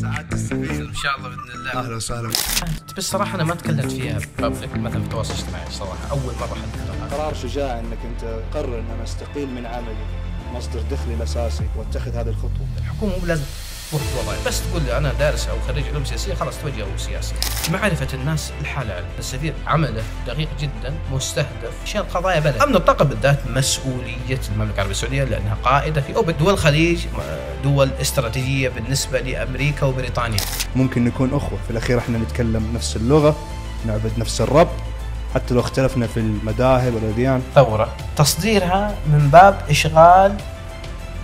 ان شاء الله باذن الله اهلا وسهلا بس صراحه انا ما تكلمت فيها بابليك مثلا في التواصل الاجتماعي صراحه اول مره حد قرار شجاع انك انت قرر ان انا استقيل من عملي مصدر دخلي الاساسي واتخذ هذه الخطوه الحكومه مو لازم وظيفه وظائف بس تقول انا دارس او خريج علوم سياسيه خلاص توجه سياسي معرفه الناس الحلال السفير عمله دقيق جدا مستهدف شان قضايا بلد امن الطاقه بالذات مسؤوليه المملكه العربيه السعوديه لانها قائده في اوبك دول الخليج دول استراتيجيه بالنسبه لامريكا وبريطانيا ممكن نكون اخوه في الاخير احنا نتكلم نفس اللغه نعبد نفس الرب حتى لو اختلفنا في المذاهب والاديان ثوره تصديرها من باب اشغال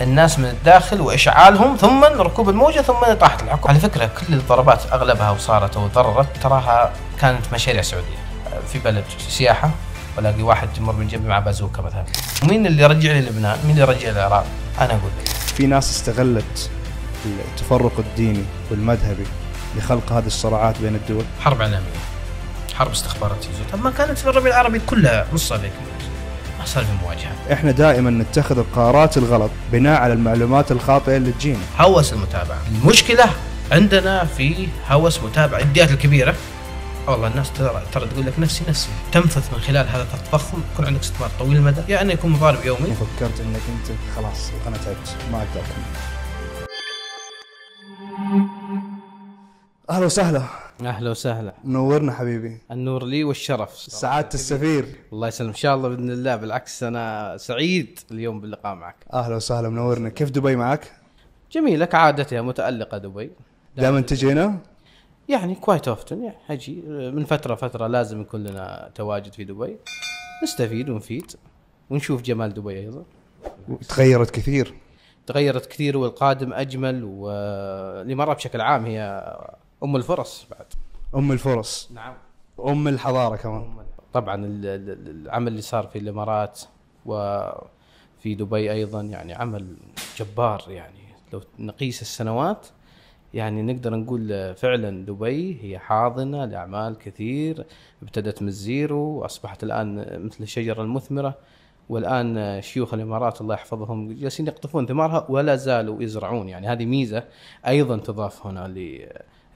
الناس من الداخل واشعالهم ثم ركوب الموجه ثم اطاحه الحكم على فكره كل الضربات اغلبها وصارت او ضررت تراها كانت مشاريع سعوديه في بلد سياحه والاقي واحد يمر من جنبي مع بازوكا مثلا مين اللي رجع لي لبنان مين اللي رجع العراق انا اقول لك في ناس استغلت التفرق الديني والمذهبي لخلق هذه الصراعات بين الدول حرب اعلاميه حرب استخباراتيه طب ما كانت في الربيع العربي كلها نصها ذيك تحصل في المواجهه. احنا دائما نتخذ القرارات الغلط بناء على المعلومات الخاطئه اللي تجينا. هوس المتابعه، المشكله عندنا في هوس متابعه الديات الكبيره آه والله الناس ترى ترى تقول لك نفسي نفسي تنفث من خلال هذا التضخم يكون عندك استثمار طويل المدى يا انه يكون مضارب يومي فكرت انك انت خلاص انا تعبت ما اقدر اكمل اهلا وسهلا اهلا وسهلا نورنا حبيبي النور لي والشرف سعاده السفير الله يسلم ان شاء الله باذن الله بالعكس انا سعيد اليوم باللقاء معك اهلا وسهلا منورنا كيف دبي معك جميله كعادتها متالقه دبي دائما تجينا يعني كوايت اوفتن يعني اجي من فتره فتره لازم يكون لنا تواجد في دبي نستفيد ونفيد ونشوف جمال دبي ايضا تغيرت كثير تغيرت كثير والقادم اجمل والامارات بشكل عام هي ام الفرص بعد ام الفرص نعم ام الحضاره كمان أم طبعا العمل اللي صار في الامارات وفي دبي ايضا يعني عمل جبار يعني لو نقيس السنوات يعني نقدر نقول فعلا دبي هي حاضنه لاعمال كثير ابتدت من الزيرو واصبحت الان مثل الشجره المثمره والان شيوخ الامارات الله يحفظهم جالسين يقطفون ثمارها ولا زالوا يزرعون يعني هذه ميزه ايضا تضاف هنا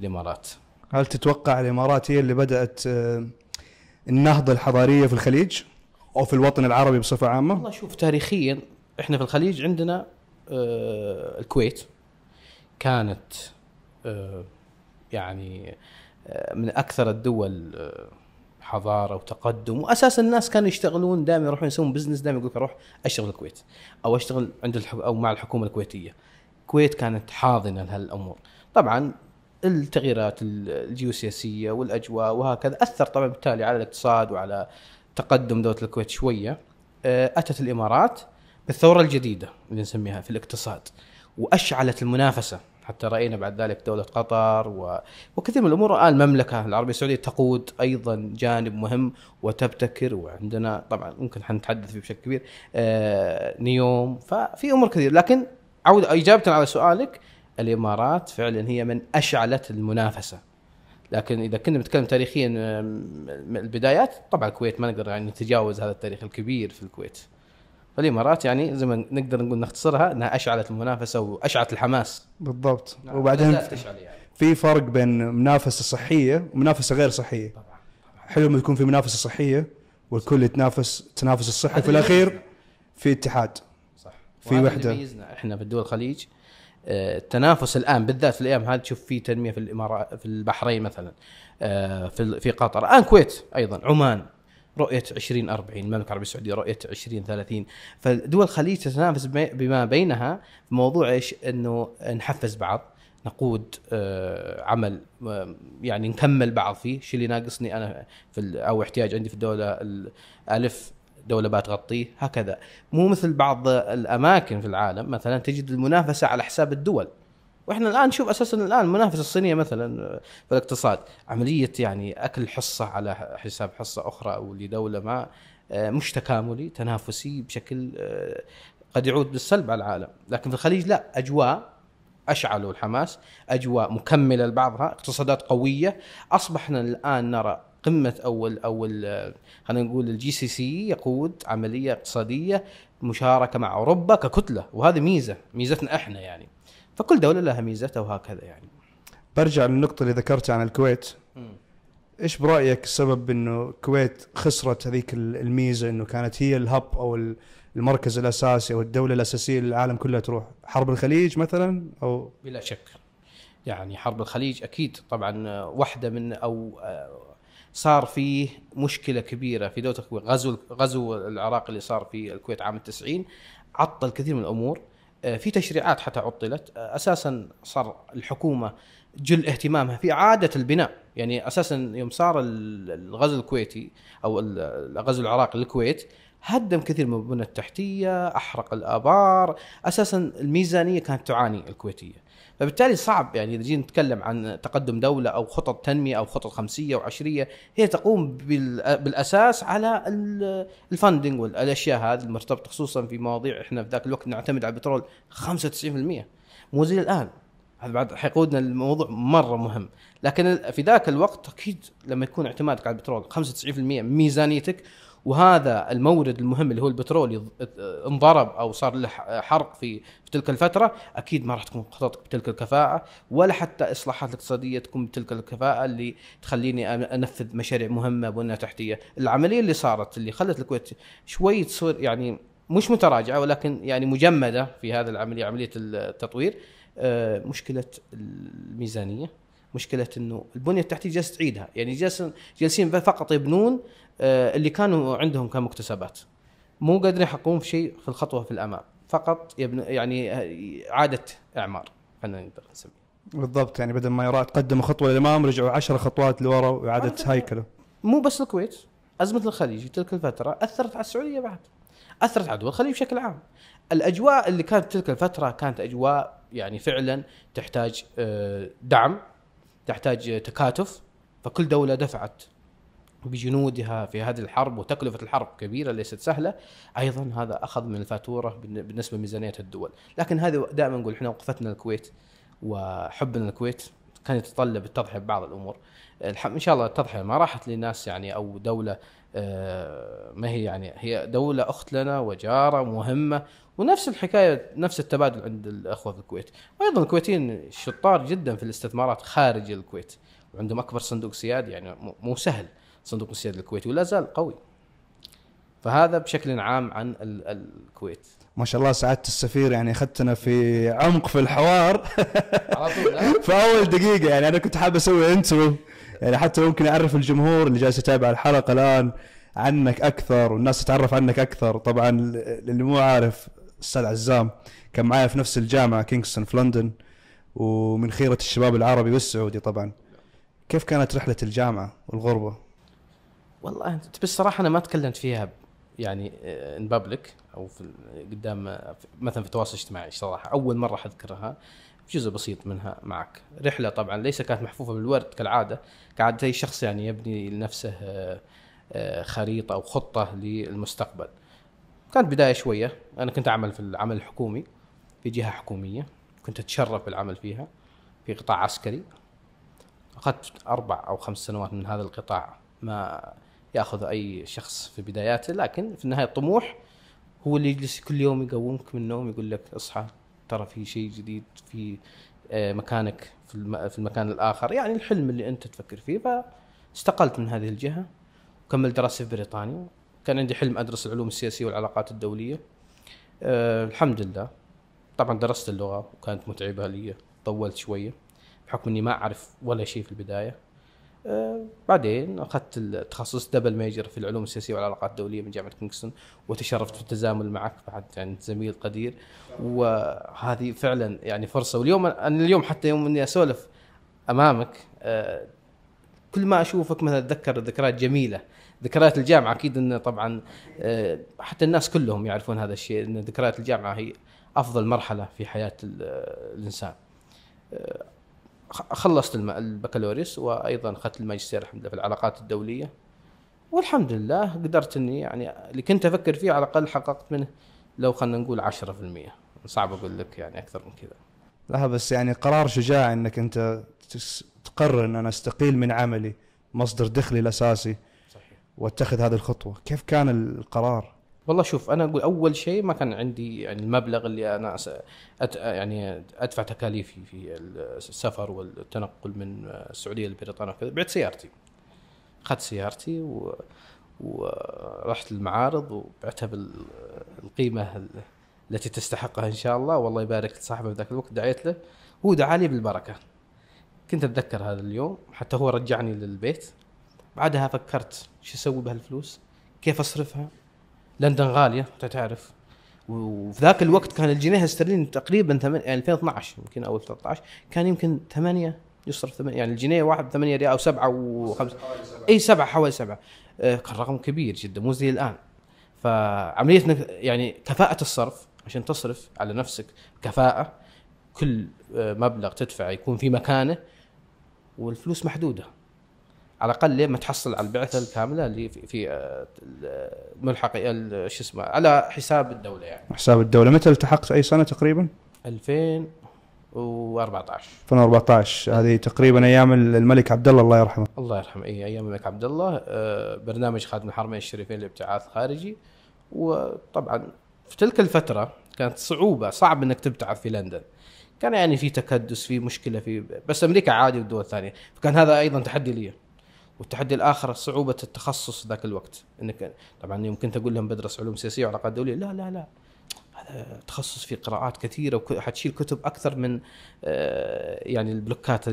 الامارات هل تتوقع الامارات هي اللي بدات آه، النهضه الحضاريه في الخليج او في الوطن العربي بصفه عامه؟ والله شوف تاريخيا احنا في الخليج عندنا آه، الكويت كانت آه، يعني من اكثر الدول حضاره وتقدم واساسا الناس كانوا يشتغلون دائما يروحون يسوون بزنس دائما يقول اروح اشتغل الكويت او اشتغل عند او مع الحكومه الكويتيه. الكويت كانت حاضنه لهالامور. طبعا التغييرات الجيوسياسيه والاجواء وهكذا اثر طبعا بالتالي على الاقتصاد وعلى تقدم دوله الكويت شويه آه، اتت الامارات بالثوره الجديده اللي نسميها في الاقتصاد واشعلت المنافسه حتى راينا بعد ذلك دوله قطر و... وكثير من الامور الان آه، المملكه العربيه السعوديه تقود ايضا جانب مهم وتبتكر وعندنا طبعا ممكن حنتحدث فيه بشكل كبير آه نيوم ففي امور كثير لكن عودة اجابه على سؤالك الامارات فعلا هي من اشعلت المنافسه لكن اذا كنا بنتكلم تاريخيا من البدايات طبعا الكويت ما نقدر يعني نتجاوز هذا التاريخ الكبير في الكويت فالامارات يعني زي ما نقدر نقول نختصرها انها اشعلت المنافسه واشعلت الحماس بالضبط نعم. وبعدين يعني. في فرق بين منافسه صحيه ومنافسه غير صحيه طبعا. حلو لما تكون في منافسه صحيه والكل يتنافس تنافس الصحي في الاخير في اتحاد صح في وحده احنا في الدول الخليج التنافس الان بالذات في الايام هذه تشوف في تنميه في الامارات في البحرين مثلا آه، في في قطر الان كويت ايضا عمان رؤيه 2040 المملكه العربيه السعوديه رؤيه 2030 فدول الخليج تتنافس بما بينها في موضوع ايش انه نحفز بعض نقود آه، عمل آه، يعني نكمل بعض فيه شو اللي ناقصني انا في او احتياج عندي في الدوله الالف دوله بتغطيه هكذا مو مثل بعض الاماكن في العالم مثلا تجد المنافسه على حساب الدول واحنا الان نشوف اساسا الان المنافسه الصينيه مثلا في الاقتصاد عمليه يعني اكل حصه على حساب حصه اخرى او لدوله ما آه، مش تكاملي تنافسي بشكل آه، قد يعود بالسلب على العالم لكن في الخليج لا اجواء اشعلوا الحماس اجواء مكمله لبعضها اقتصادات قويه اصبحنا الان نرى قمه او الـ او آه، خلينا نقول الجي سي سي يقود عمليه اقتصاديه مشاركه مع اوروبا ككتله وهذه ميزه ميزتنا احنا يعني فكل دوله لها ميزتها وهكذا يعني برجع للنقطه اللي ذكرتها عن الكويت ايش برايك السبب انه الكويت خسرت هذيك الميزه انه كانت هي الهب او المركز الاساسي او الدوله الاساسيه للعالم كلها تروح حرب الخليج مثلا او بلا شك يعني حرب الخليج اكيد طبعا آه، واحده من او آه، صار فيه مشكله كبيره في دوله الكويت غزو غزو العراق اللي صار في الكويت عام 90 عطل كثير من الامور آه، في تشريعات حتى عطلت آه، اساسا صار الحكومه جل اهتمامها في اعاده البناء يعني اساسا يوم صار الغزو الكويتي او الغزو العراقي للكويت هدم كثير من البنى التحتيه احرق الابار اساسا الميزانيه كانت تعاني الكويتيه فبالتالي صعب يعني اذا جينا نتكلم عن تقدم دوله او خطط تنميه او خطط خمسيه وعشريه هي تقوم بالاساس على الفندنج والاشياء هذه المرتبطه خصوصا في مواضيع احنا في ذاك الوقت نعتمد على البترول 95% مو زي الان هذا بعد حيقودنا الموضوع مره مهم لكن في ذاك الوقت اكيد لما يكون اعتمادك على البترول 95% ميزانيتك وهذا المورد المهم اللي هو البترول انضرب او صار له حرق في في تلك الفتره اكيد ما راح تكون خططك بتلك الكفاءه ولا حتى اصلاحات الاقتصاديه تكون بتلك الكفاءه اللي تخليني انفذ مشاريع مهمه بنيه تحتيه العمليه اللي صارت اللي خلت الكويت شوي تصير يعني مش متراجعه ولكن يعني مجمده في هذا العمليه عمليه التطوير آه، مشكله الميزانيه مشكله انه البنيه التحتيه جالسه تعيدها يعني جالسين فقط يبنون آه، اللي كانوا عندهم كمكتسبات مو قادرين يحققون في شيء في الخطوه في الامام فقط يعني اعاده آه، اعمار خلينا نقدر نسميه بالضبط يعني بدل ما يرى قدموا خطوه للامام رجعوا عشر خطوات لورا واعاده هيكله مو بس الكويت ازمه الخليج تلك الفتره اثرت على السعوديه بعد اثرت على دول الخليج بشكل عام الاجواء اللي كانت تلك الفتره كانت اجواء يعني فعلا تحتاج آه، دعم تحتاج تكاتف فكل دوله دفعت بجنودها في هذه الحرب وتكلفة الحرب كبيرة ليست سهلة أيضا هذا أخذ من الفاتورة بالنسبة لميزانية الدول لكن هذا دائما نقول إحنا وقفتنا الكويت وحبنا الكويت كان يتطلب التضحية ببعض الأمور ان شاء الله التضحيه ما راحت لناس يعني او دوله آه، ما هي يعني هي دوله اخت لنا وجاره مهمه ونفس الحكايه نفس التبادل عند الاخوه في الكويت وايضا الكويتيين شطار جدا في الاستثمارات خارج الكويت وعندهم اكبر صندوق سيادي يعني مو سهل صندوق السيادة الكويتي ولا زال قوي فهذا بشكل عام عن الكويت ما شاء الله سعاده السفير يعني اخذتنا في عمق في الحوار على طول في اول دقيقه يعني انا كنت حاب اسوي انترو يعني حتى ممكن اعرف الجمهور اللي جالس يتابع الحلقه الان عنك اكثر والناس تتعرف عنك اكثر طبعا اللي مو عارف استاذ عزام كان معايا في نفس الجامعه كينغستون في لندن ومن خيره الشباب العربي والسعودي طبعا كيف كانت رحله الجامعه والغربه والله بالصراحه انا ما تكلمت فيها يعني ان آه، بابليك او في قدام آه، مثلا في التواصل الاجتماعي صراحه اول مره حذكرها جزء بسيط منها معك رحله طبعا ليس كانت محفوفه بالورد كالعاده كعاده اي شخص يعني يبني لنفسه آه، خريطه او خطه للمستقبل كانت بدايه شويه انا كنت اعمل في العمل الحكومي في جهه حكوميه كنت اتشرف بالعمل فيها في قطاع عسكري اخذت اربع او خمس سنوات من هذا القطاع ما ياخذ اي شخص في بداياته لكن في النهايه الطموح هو اللي يجلس كل يوم يقومك من النوم يقول لك اصحى ترى في شيء جديد في آه، مكانك في, في المكان الاخر يعني الحلم اللي انت تفكر فيه فاستقلت من هذه الجهه وكملت دراستي في بريطانيا كان عندي حلم ادرس العلوم السياسيه والعلاقات الدوليه أه الحمد لله طبعا درست اللغه وكانت متعبه لي طولت شويه بحكم اني ما اعرف ولا شيء في البدايه آه، بعدين اخذت التخصص دبل ميجر في العلوم السياسيه والعلاقات الدوليه من جامعه كينغستون وتشرفت في التزامل معك بعد يعني زميل قدير وهذه فعلا يعني فرصه واليوم انا اليوم حتى يوم اني اسولف امامك آه، كل ما اشوفك مثلا اتذكر ذكريات جميله ذكريات الجامعه اكيد انه طبعا آه، حتى الناس كلهم يعرفون هذا الشيء ان ذكريات الجامعه هي افضل مرحله في حياه الانسان خلصت البكالوريوس وايضا اخذت الماجستير الحمد لله في العلاقات الدوليه والحمد لله قدرت اني يعني اللي كنت افكر فيه على الاقل حققت منه لو خلينا نقول 10% صعب اقول لك يعني اكثر من كذا لا بس يعني قرار شجاع انك انت تقرر ان انا استقيل من عملي مصدر دخلي الاساسي صحيح واتخذ هذه الخطوه كيف كان القرار والله شوف انا اقول اول شيء ما كان عندي يعني المبلغ اللي انا أت يعني ادفع تكاليفي في السفر والتنقل من السعوديه لبريطانيا وكذا بعت سيارتي اخذت سيارتي و... ورحت المعارض وبعتها بالقيمه التي تستحقها ان شاء الله والله يبارك لصاحبه في ذاك الوقت دعيت له هو دعا لي بالبركه كنت اتذكر هذا اليوم حتى هو رجعني للبيت بعدها فكرت شو اسوي بهالفلوس كيف اصرفها لندن غاليه انت تعرف وفي ذاك الوقت كان الجنيه الاسترليني تقريبا يعني 2012 يمكن او 13 كان يمكن 8 يصرف 8 يعني الجنيه واحد 8 ريال او 7 و5 اي 7 حوالي 7 آه، كان رقم كبير جدا مو زي الان فعمليه يعني كفاءه الصرف عشان تصرف على نفسك كفاءه كل آه، مبلغ تدفعه يكون في مكانه والفلوس محدوده على الاقل لين ما تحصل على البعثه الكامله اللي في, في آه، ملحق شو اسمه على حساب الدوله يعني حساب الدوله متى التحقت اي سنه تقريبا 2014 2014 هذه تقريبا ايام الملك عبد الله الله يرحمه الله يرحمه اي ايام الملك عبد الله آه، برنامج خادم الحرمين الشريفين لابتعاث خارجي وطبعا في تلك الفتره كانت صعوبه صعب انك تبتعث في لندن كان يعني في تكدس في مشكله في بس امريكا عادي والدول الثانيه فكان هذا ايضا تحدي لي والتحدي الاخر صعوبه التخصص ذاك الوقت انك طبعا يمكن تقول لهم بدرس علوم سياسيه وعلاقات دوليه لا لا لا هذا تخصص في قراءات كثيره وحتشيل كتب اكثر من آه، يعني البلوكات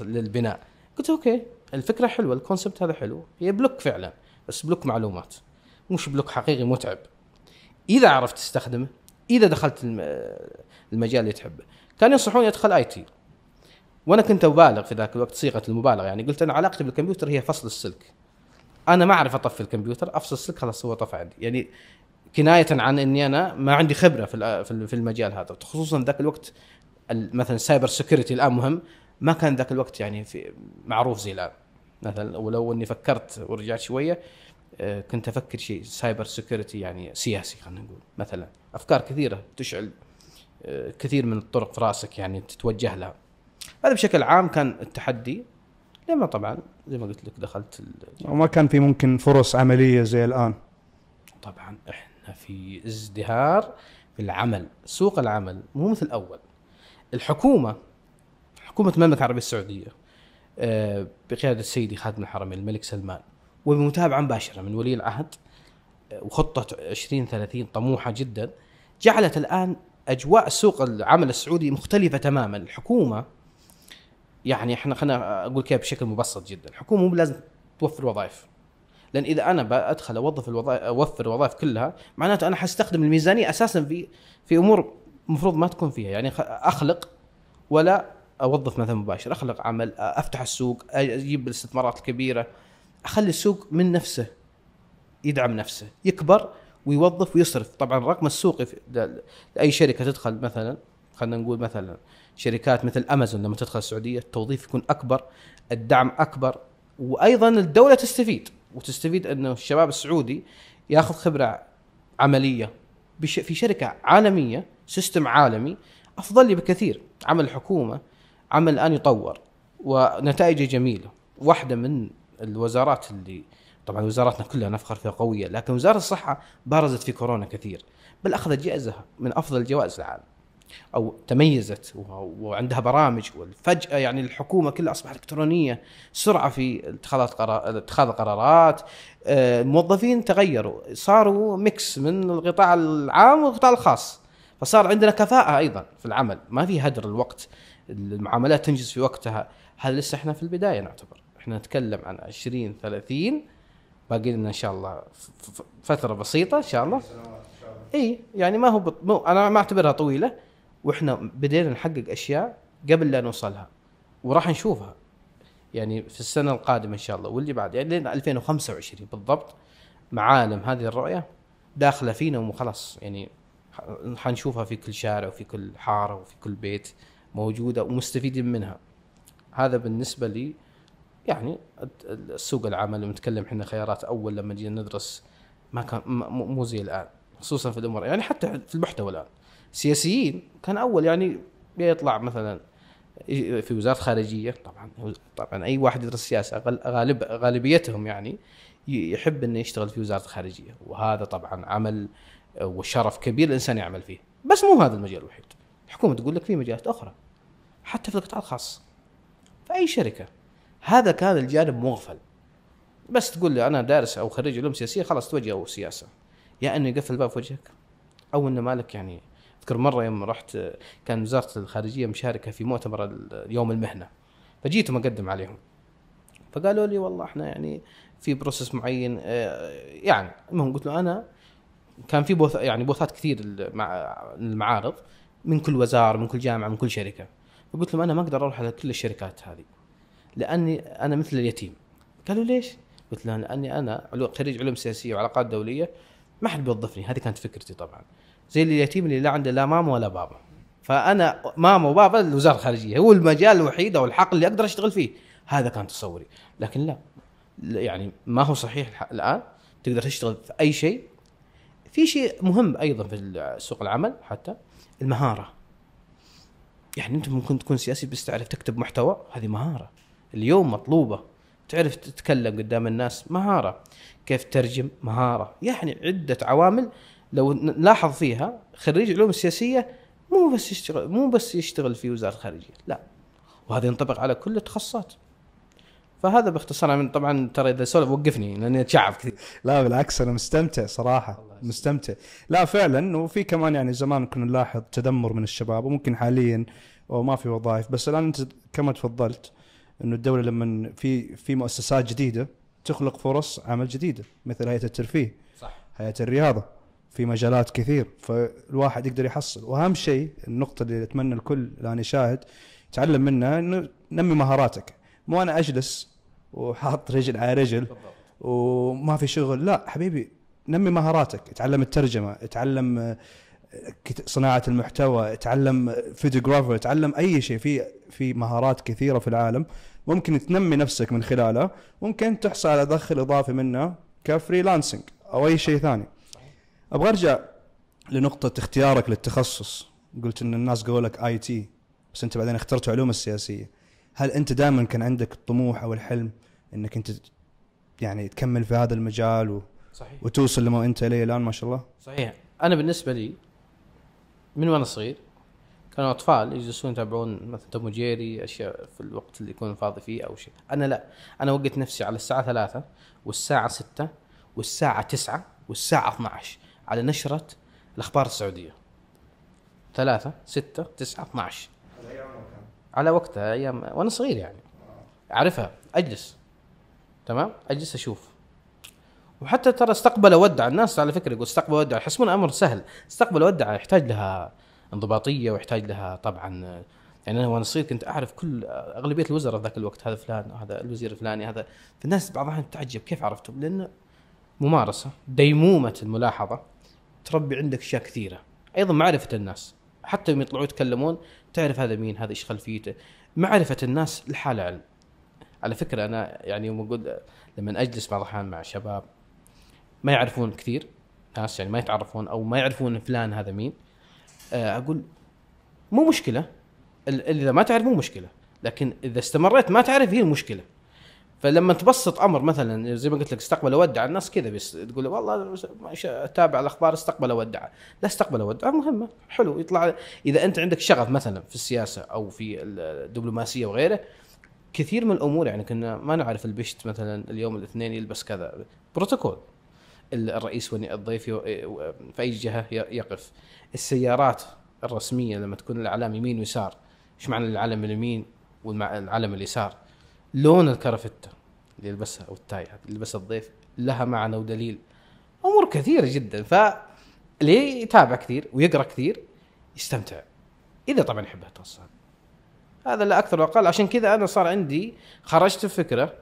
للبناء قلت اوكي الفكره حلوه الكونسبت هذا حلو هي بلوك فعلا بس بلوك معلومات مش بلوك حقيقي متعب اذا عرفت تستخدمه اذا دخلت المجال اللي تحبه كانوا ينصحوني ادخل اي تي وانا كنت ابالغ في ذاك الوقت صيغه المبالغه يعني قلت انا علاقتي بالكمبيوتر هي فصل السلك انا ما اعرف اطفي الكمبيوتر افصل السلك خلاص هو طفى عندي يعني كنايه عن اني انا ما عندي خبره في في المجال هذا خصوصا ذاك الوقت مثلا سايبر سكيورتي الان مهم ما كان ذاك الوقت يعني في معروف زي الان مثلا ولو اني فكرت ورجعت شويه آه، كنت افكر شيء سايبر سكيورتي يعني سياسي خلينا نقول مثلا افكار كثيره تشعل آه، كثير من الطرق في راسك يعني تتوجه لها هذا بشكل عام كان التحدي لما طبعا زي ما قلت لك دخلت وما كان في ممكن فرص عمليه زي الان طبعا احنا في ازدهار في العمل سوق العمل مو مثل الاول الحكومه حكومه المملكه العربيه السعوديه آه، بقياده سيدي خادم الحرمين الملك سلمان وبمتابعه مباشره من ولي العهد آه، وخطه 2030 طموحه جدا جعلت الان اجواء سوق العمل السعودي مختلفه تماما الحكومه يعني احنا خلينا اقول كيف بشكل مبسط جدا الحكومه مو لازم توفر وظائف لان اذا انا بدخل اوظف الوظائف اوفر الوظائف كلها معناته انا حستخدم الميزانيه اساسا في في امور المفروض ما تكون فيها يعني اخلق ولا اوظف مثلا مباشر اخلق عمل افتح السوق اجيب الاستثمارات الكبيره اخلي السوق من نفسه يدعم نفسه يكبر ويوظف ويصرف طبعا الرقم السوقي لاي شركه تدخل مثلا خلينا نقول مثلا شركات مثل امازون لما تدخل السعوديه التوظيف يكون اكبر الدعم اكبر وايضا الدوله تستفيد وتستفيد انه الشباب السعودي ياخذ خبره عمليه في شركه عالميه سيستم عالمي افضل لي بكثير عمل الحكومه عمل الان يطور ونتائجه جميله واحده من الوزارات اللي طبعا وزاراتنا كلها نفخر فيها قويه لكن وزاره الصحه بارزت في كورونا كثير بل اخذت جائزه من افضل جوائز العالم او تميزت وعندها برامج وفجاه يعني الحكومه كلها اصبحت الكترونيه سرعه في اتخاذ قرار اتخاذ قرارات الموظفين آه، تغيروا صاروا ميكس من القطاع العام والقطاع الخاص فصار عندنا كفاءه ايضا في العمل ما في هدر الوقت المعاملات تنجز في وقتها هذا لسه احنا في البدايه نعتبر احنا نتكلم عن 20 30 باقي لنا ان شاء الله فتره بسيطه ان شاء الله اي يعني ما هو بط... مو انا ما اعتبرها طويله واحنا بدينا نحقق اشياء قبل لا نوصلها وراح نشوفها يعني في السنه القادمه ان شاء الله واللي بعد يعني لين 2025 بالضبط معالم هذه الرؤيه داخله فينا وخلاص يعني حنشوفها في كل شارع وفي كل حاره وفي كل بيت موجوده ومستفيدين منها هذا بالنسبه لي يعني السوق العمل نتكلم احنا خيارات اول لما جينا ندرس ما كان مو زي الان خصوصا في الامور يعني حتى في المحتوى الان سياسيين كان اول يعني يطلع مثلا في وزاره خارجيه طبعا طبعا اي واحد يدرس سياسه غالب غالبيتهم يعني يحب انه يشتغل في وزاره خارجيه وهذا طبعا عمل وشرف كبير الانسان يعمل فيه بس مو هذا المجال الوحيد الحكومه تقول لك في مجالات اخرى حتى في القطاع الخاص في اي شركه هذا كان الجانب مغفل بس تقول لي انا دارس او خريج علوم سياسيه خلاص توجه سياسه يا انه يقفل الباب في وجهك او انه مالك يعني اذكر مره يوم رحت كان وزاره الخارجيه مشاركه في مؤتمر يوم المهنه فجيتهم اقدم عليهم فقالوا لي والله احنا يعني في بروسس معين آه، يعني المهم قلت له انا كان في بوث يعني بوثات كثير مع المعارض من كل وزاره من كل جامعه من كل شركه فقلت لهم انا ما اقدر اروح على كل الشركات هذه لاني انا مثل اليتيم قالوا ليش؟ قلت لهم لاني انا خريج علوم سياسيه وعلاقات دوليه ما حد بيوظفني هذه كانت فكرتي طبعا زي اليتيم اللي لا عنده لا ماما ولا بابا فانا ماما وبابا الوزاره الخارجيه هو المجال الوحيد او الحق اللي اقدر اشتغل فيه هذا كان تصوري لكن لا يعني ما هو صحيح الان تقدر تشتغل في اي شيء في شيء مهم ايضا في سوق العمل حتى المهاره يعني انت ممكن تكون سياسي بس تعرف تكتب محتوى هذه مهاره اليوم مطلوبه تعرف تتكلم قدام الناس مهاره كيف ترجم مهاره يعني عده عوامل لو نلاحظ فيها خريج العلوم السياسيه مو بس يشتغل مو بس يشتغل في وزاره الخارجيه لا وهذا ينطبق على كل التخصصات فهذا باختصار من طبعا ترى اذا سولف وقفني لاني اتشعب كثير لا بالعكس انا مستمتع صراحه مستمتع لا فعلا وفي كمان يعني زمان كنا نلاحظ تذمر من الشباب وممكن حاليا وما في وظائف بس الان انت كما تفضلت انه الدوله لما في في مؤسسات جديده تخلق فرص عمل جديده مثل هيئه الترفيه صح هيئه الرياضه في مجالات كثير فالواحد يقدر يحصل واهم شيء النقطه اللي اتمنى الكل الان يشاهد يتعلم منها انه نمي مهاراتك مو انا اجلس وحاط رجل على رجل وما في شغل لا حبيبي نمي مهاراتك اتعلم الترجمه اتعلم آه، صناعه المحتوى اتعلم آه، فيديوغرافر اتعلم اي شيء في في مهارات كثيره في العالم ممكن تنمي نفسك من خلالها ممكن تحصل على دخل اضافي منها كفريلانسنج او اي شيء ثاني ابغى ارجع لنقطه اختيارك للتخصص قلت ان الناس قالوا لك اي تي بس انت بعدين اخترت علوم السياسيه هل انت دائما كان عندك الطموح او الحلم انك انت يعني تكمل في هذا المجال و... صحيح وتوصل لما انت اليه الان ما شاء الله صحيح انا بالنسبه لي من وانا صغير كانوا اطفال يجلسون يتابعون مثلا توم جيري اشياء في الوقت اللي يكون فاضي فيه او شيء انا لا انا وقت نفسي على الساعه ثلاثة والساعه ستة والساعه تسعة والساعه 12 على نشرة الأخبار السعودية ثلاثة ستة تسعة 12 على وقتها أيام وأنا صغير يعني أعرفها أجلس تمام أجلس أشوف وحتى ترى استقبل ودع الناس على فكرة يقول استقبل ودع يحسبون أمر سهل استقبل ودع يحتاج لها انضباطية ويحتاج لها طبعا يعني انا وانا صغير كنت اعرف كل اغلبيه الوزراء ذاك الوقت هذا فلان هذا الوزير الفلاني هذا فالناس بعضها تتعجب كيف عرفتهم؟ لان ممارسه ديمومه الملاحظه تربي عندك اشياء كثيره ايضا معرفه الناس حتى يوم يطلعوا يتكلمون تعرف هذا مين هذا ايش خلفيته معرفه الناس لحالها علم على فكره انا يعني يوم اقول لما اجلس بعض الاحيان مع شباب ما يعرفون كثير ناس يعني ما يتعرفون او ما يعرفون فلان هذا مين آه، اقول مو مشكله اذا ما تعرف مو مشكله لكن اذا استمريت ما تعرف هي المشكله فلما تبسط امر مثلا زي ما قلت لك استقبل ودع الناس كذا بس تقول والله اتابع الاخبار استقبل ودع لا استقبل ودع مهمه حلو يطلع اذا انت عندك شغف مثلا في السياسه او في الدبلوماسيه وغيره كثير من الامور يعني كنا ما نعرف البشت مثلا اليوم الاثنين يلبس كذا بروتوكول الرئيس والضيف في اي جهه يقف السيارات الرسميه لما تكون الاعلام يمين ويسار ايش معنى العلم اليمين والعلم اليسار لون الكرفته اللي يلبسها او التاي اللي يلبسها الضيف لها معنى ودليل امور كثيره جدا ف اللي يتابع كثير ويقرا كثير يستمتع اذا طبعا يحب التصوير هذا لا اكثر ولا اقل عشان كذا انا صار عندي خرجت الفكره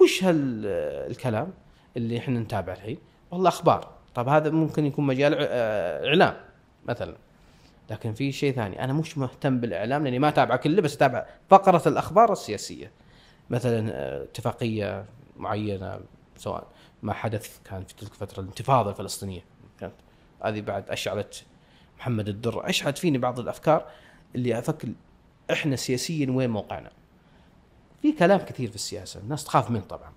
وش هالكلام اللي احنا نتابعه الحين والله اخبار طب هذا ممكن يكون مجال آه، اعلام مثلا لكن في شيء ثاني انا مش مهتم بالاعلام لاني ما اتابعه كله بس اتابع فقره الاخبار السياسيه مثلا آه، اتفاقيه معينه سواء ما حدث كان في تلك الفتره الانتفاضه الفلسطينيه كانت هذه بعد اشعلت محمد الدر اشعلت فيني بعض الافكار اللي افكر احنا سياسيا وين موقعنا؟ في كلام كثير في السياسه الناس تخاف منه طبعا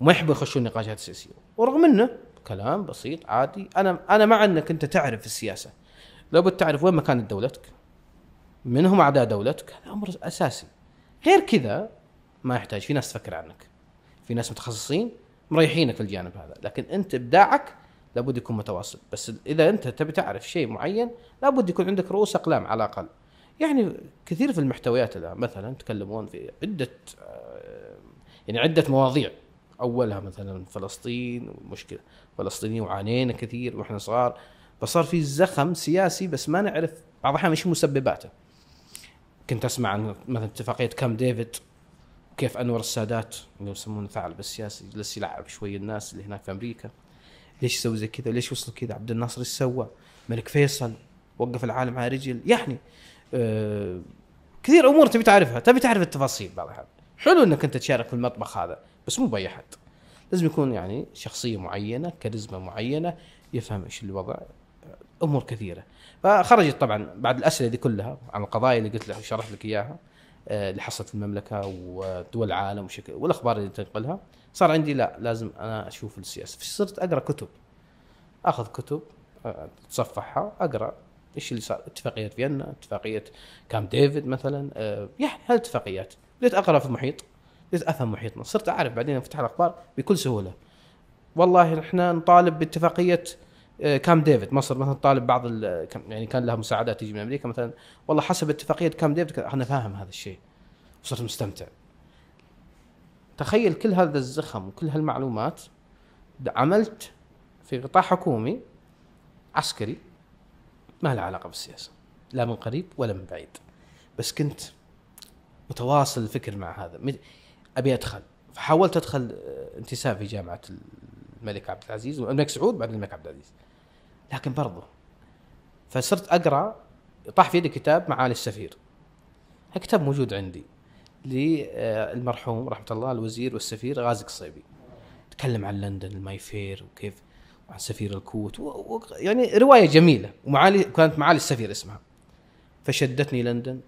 وما يحبوا يخشون نقاشات سياسيه ورغم انه كلام بسيط عادي انا انا مع انك انت تعرف في السياسه لابد تعرف وين مكان دولتك من هم اعداء دولتك هذا امر اساسي غير كذا ما يحتاج في ناس تفكر عنك في ناس متخصصين مريحينك في الجانب هذا لكن انت ابداعك لابد يكون متواصل بس اذا انت تبي تعرف شيء معين لابد يكون عندك رؤوس اقلام على الاقل يعني كثير في المحتويات الان مثلا يتكلمون في عده آه، يعني عده مواضيع اولها مثلا فلسطين والمشكله فلسطينيين وعانينا كثير واحنا صغار فصار في زخم سياسي بس ما نعرف بعض الاحيان ايش مسبباته كنت اسمع عن مثلا اتفاقيه كام ديفيد وكيف انور السادات اللي يسمونه ثعلب السياسي جلس يلعب شوي الناس اللي هناك في امريكا ليش يسوي زي كذا؟ ليش وصلوا كذا؟ عبد الناصر ايش سوى؟ ملك فيصل وقف العالم على رجل يعني آه كثير امور تبي تعرفها، تبي تعرف التفاصيل بعض الاحيان. حلو انك انت تشارك في المطبخ هذا بس مو باي احد. لازم يكون يعني شخصيه معينه، كاريزما معينه، يفهم ايش الوضع امور كثيره. فخرجت طبعا بعد الاسئله دي كلها عن القضايا اللي قلت لك وشرحت لك اياها آه، اللي حصلت في المملكه ودول العالم وشكل والاخبار اللي تنقلها صار عندي لا لازم انا اشوف السياسه فصرت اقرا كتب اخذ كتب آه، اتصفحها اقرا ايش اللي صار اتفاقيه فيينا اتفاقيه كام ديفيد مثلا أه يعني هالاتفاقيات بديت اقرا في المحيط بديت افهم محيطنا صرت اعرف بعدين افتح الاخبار بكل سهوله والله احنا نطالب باتفاقيه آه، كام ديفيد مصر مثلا طالب بعض آه، يعني كان لها مساعدات تجي من امريكا مثلا والله حسب اتفاقيه كام ديفيد انا فاهم هذا الشيء وصرت مستمتع تخيل كل هذا الزخم وكل هالمعلومات عملت في قطاع حكومي عسكري ما له علاقه بالسياسه لا من قريب ولا من بعيد بس كنت متواصل الفكر مع هذا ابي ادخل فحاولت ادخل آه، انتساب في جامعه الملك عبد العزيز والملك سعود بعد الملك عبد العزيز لكن برضو فصرت اقرا طاح في يدي كتاب معالي السفير كتاب موجود عندي للمرحوم رحمه الله الوزير والسفير غازي قصيبي تكلم عن لندن الماي فير وكيف عن سفير الكوت و... و... يعني روايه جميله ومعالي كانت معالي السفير اسمها فشدتني لندن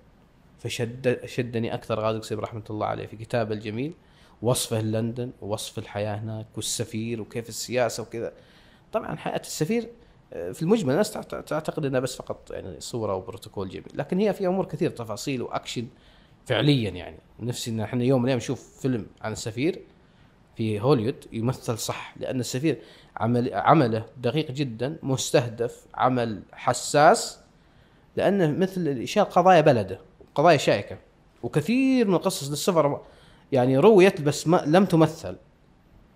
فشد شدني اكثر غازي قصيبي رحمه الله عليه في كتابه الجميل وصفه لندن ووصف الحياه هناك والسفير وكيف السياسه وكذا طبعا حياه السفير آه، في المجمل الناس تعتقد انها بس فقط يعني صوره وبروتوكول جميل لكن هي في امور كثير تفاصيل واكشن فعليا يعني نفسي ان احنا يوم من الايام نشوف فيلم عن السفير في هوليوود يمثل صح لان السفير عمل عمله دقيق جدا مستهدف عمل حساس لانه مثل الاشاره قضايا بلده قضايا شائكه وكثير من قصص للسفر يعني رويت بس ما لم تمثل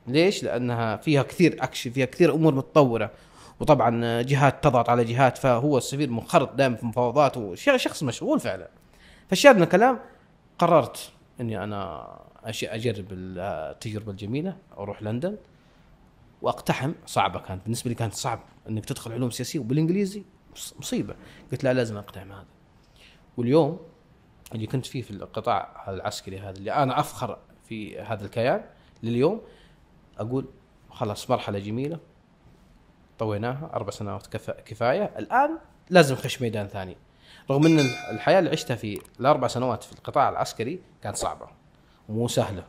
ليش؟ لانها فيها كثير اكشن فيها كثير امور متطوره وطبعا جهات تضغط على جهات فهو السفير منخرط دائما في مفاوضات وشخص مشغول فعلا فالشاهد من الكلام قررت اني انا اجرب التجربه الجميله اروح لندن واقتحم صعبه كانت بالنسبه لي كانت صعب انك تدخل علوم سياسيه وبالانجليزي مصيبه قلت لا لازم اقتحم هذا واليوم اللي كنت فيه في القطاع العسكري هذا اللي انا افخر في هذا الكيان لليوم اقول خلاص مرحله جميله طويناها اربع سنوات كفايه الان لازم نخش ميدان ثاني رغم ان الحياه اللي عشتها في الاربع سنوات في القطاع العسكري كانت صعبه ومو سهله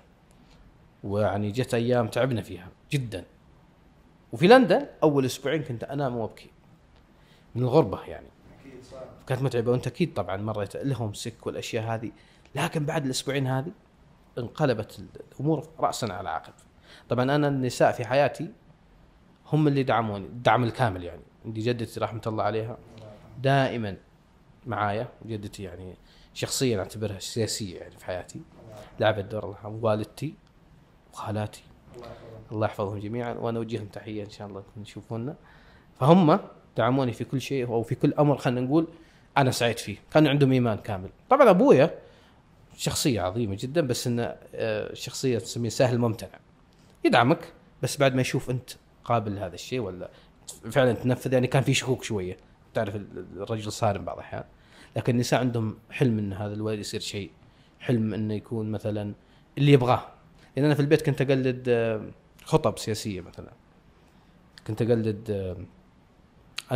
ويعني جت ايام تعبنا فيها جدا وفي لندن اول اسبوعين كنت انام وابكي من الغربه يعني كانت متعبه وانت اكيد طبعا مريت لهم سك والاشياء هذه لكن بعد الاسبوعين هذه انقلبت الامور راسا على عقب طبعا انا النساء في حياتي هم اللي دعموني الدعم الكامل يعني عندي جدتي رحمه الله عليها دائما معايا جدتي يعني شخصيا اعتبرها سياسيه يعني في حياتي لعبت دور الله والدتي وخالاتي الله يحفظهم جميعا وانا اوجههم تحيه ان شاء الله تشوفونا فهم دعموني في كل شيء او في كل امر خلينا نقول انا سعيت فيه كان عندهم ايمان كامل طبعا ابويا شخصيه عظيمه جدا بس انه آه، شخصيه تسميه سهل ممتنع يدعمك بس بعد ما يشوف انت قابل لهذا الشيء ولا فعلا تنفذ يعني كان في شكوك شويه تعرف الرجل صارم بعض الاحيان لكن النساء عندهم حلم ان هذا الولد يصير شيء حلم انه يكون مثلا اللي يبغاه لان انا في البيت كنت اقلد آه، خطب سياسيه مثلا كنت اقلد آه،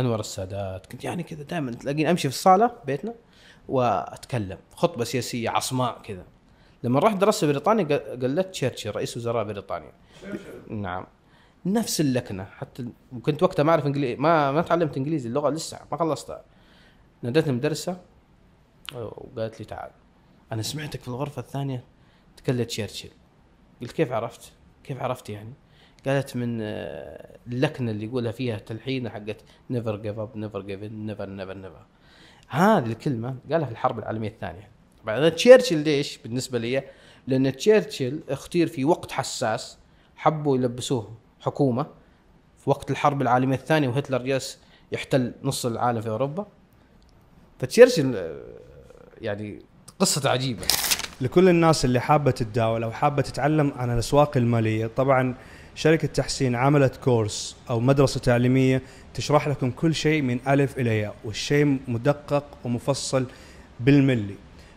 انور السادات كنت يعني كذا دائما تلاقيني امشي في الصاله بيتنا واتكلم خطبه سياسيه عصماء كذا لما رحت درست بريطانيا قلدت تشرشل رئيس وزراء بريطانيا نعم نفس اللكنه حتى وكنت وقتها ما اعرف انجليزي ما ما تعلمت انجليزي اللغه لسه ما خلصتها نادتني المدرسه وقالت لي تعال انا سمعتك في الغرفه الثانيه تكلم تشرشل قلت كيف عرفت؟ كيف عرفت يعني؟ قالت من آه، اللكنه اللي يقولها فيها تلحينه حقت نيفر جيف اب نيفر جيف ان نيفر نيفر نيفر هذه الكلمه قالها في الحرب العالميه الثانيه بعدين تشرشل ليش بالنسبه لي؟ لان تشرشل اختير في وقت حساس حبوا يلبسوه حكومه في وقت الحرب العالميه الثانيه وهتلر جالس يحتل نص العالم في اوروبا فتشرشل آه، يعني قصة عجيبة لكل الناس اللي حابة تتداول أو حابة تتعلم عن الأسواق المالية طبعا شركة تحسين عملت كورس أو مدرسة تعليمية تشرح لكم كل شيء من ألف إلى ياء والشيء مدقق ومفصل بالملي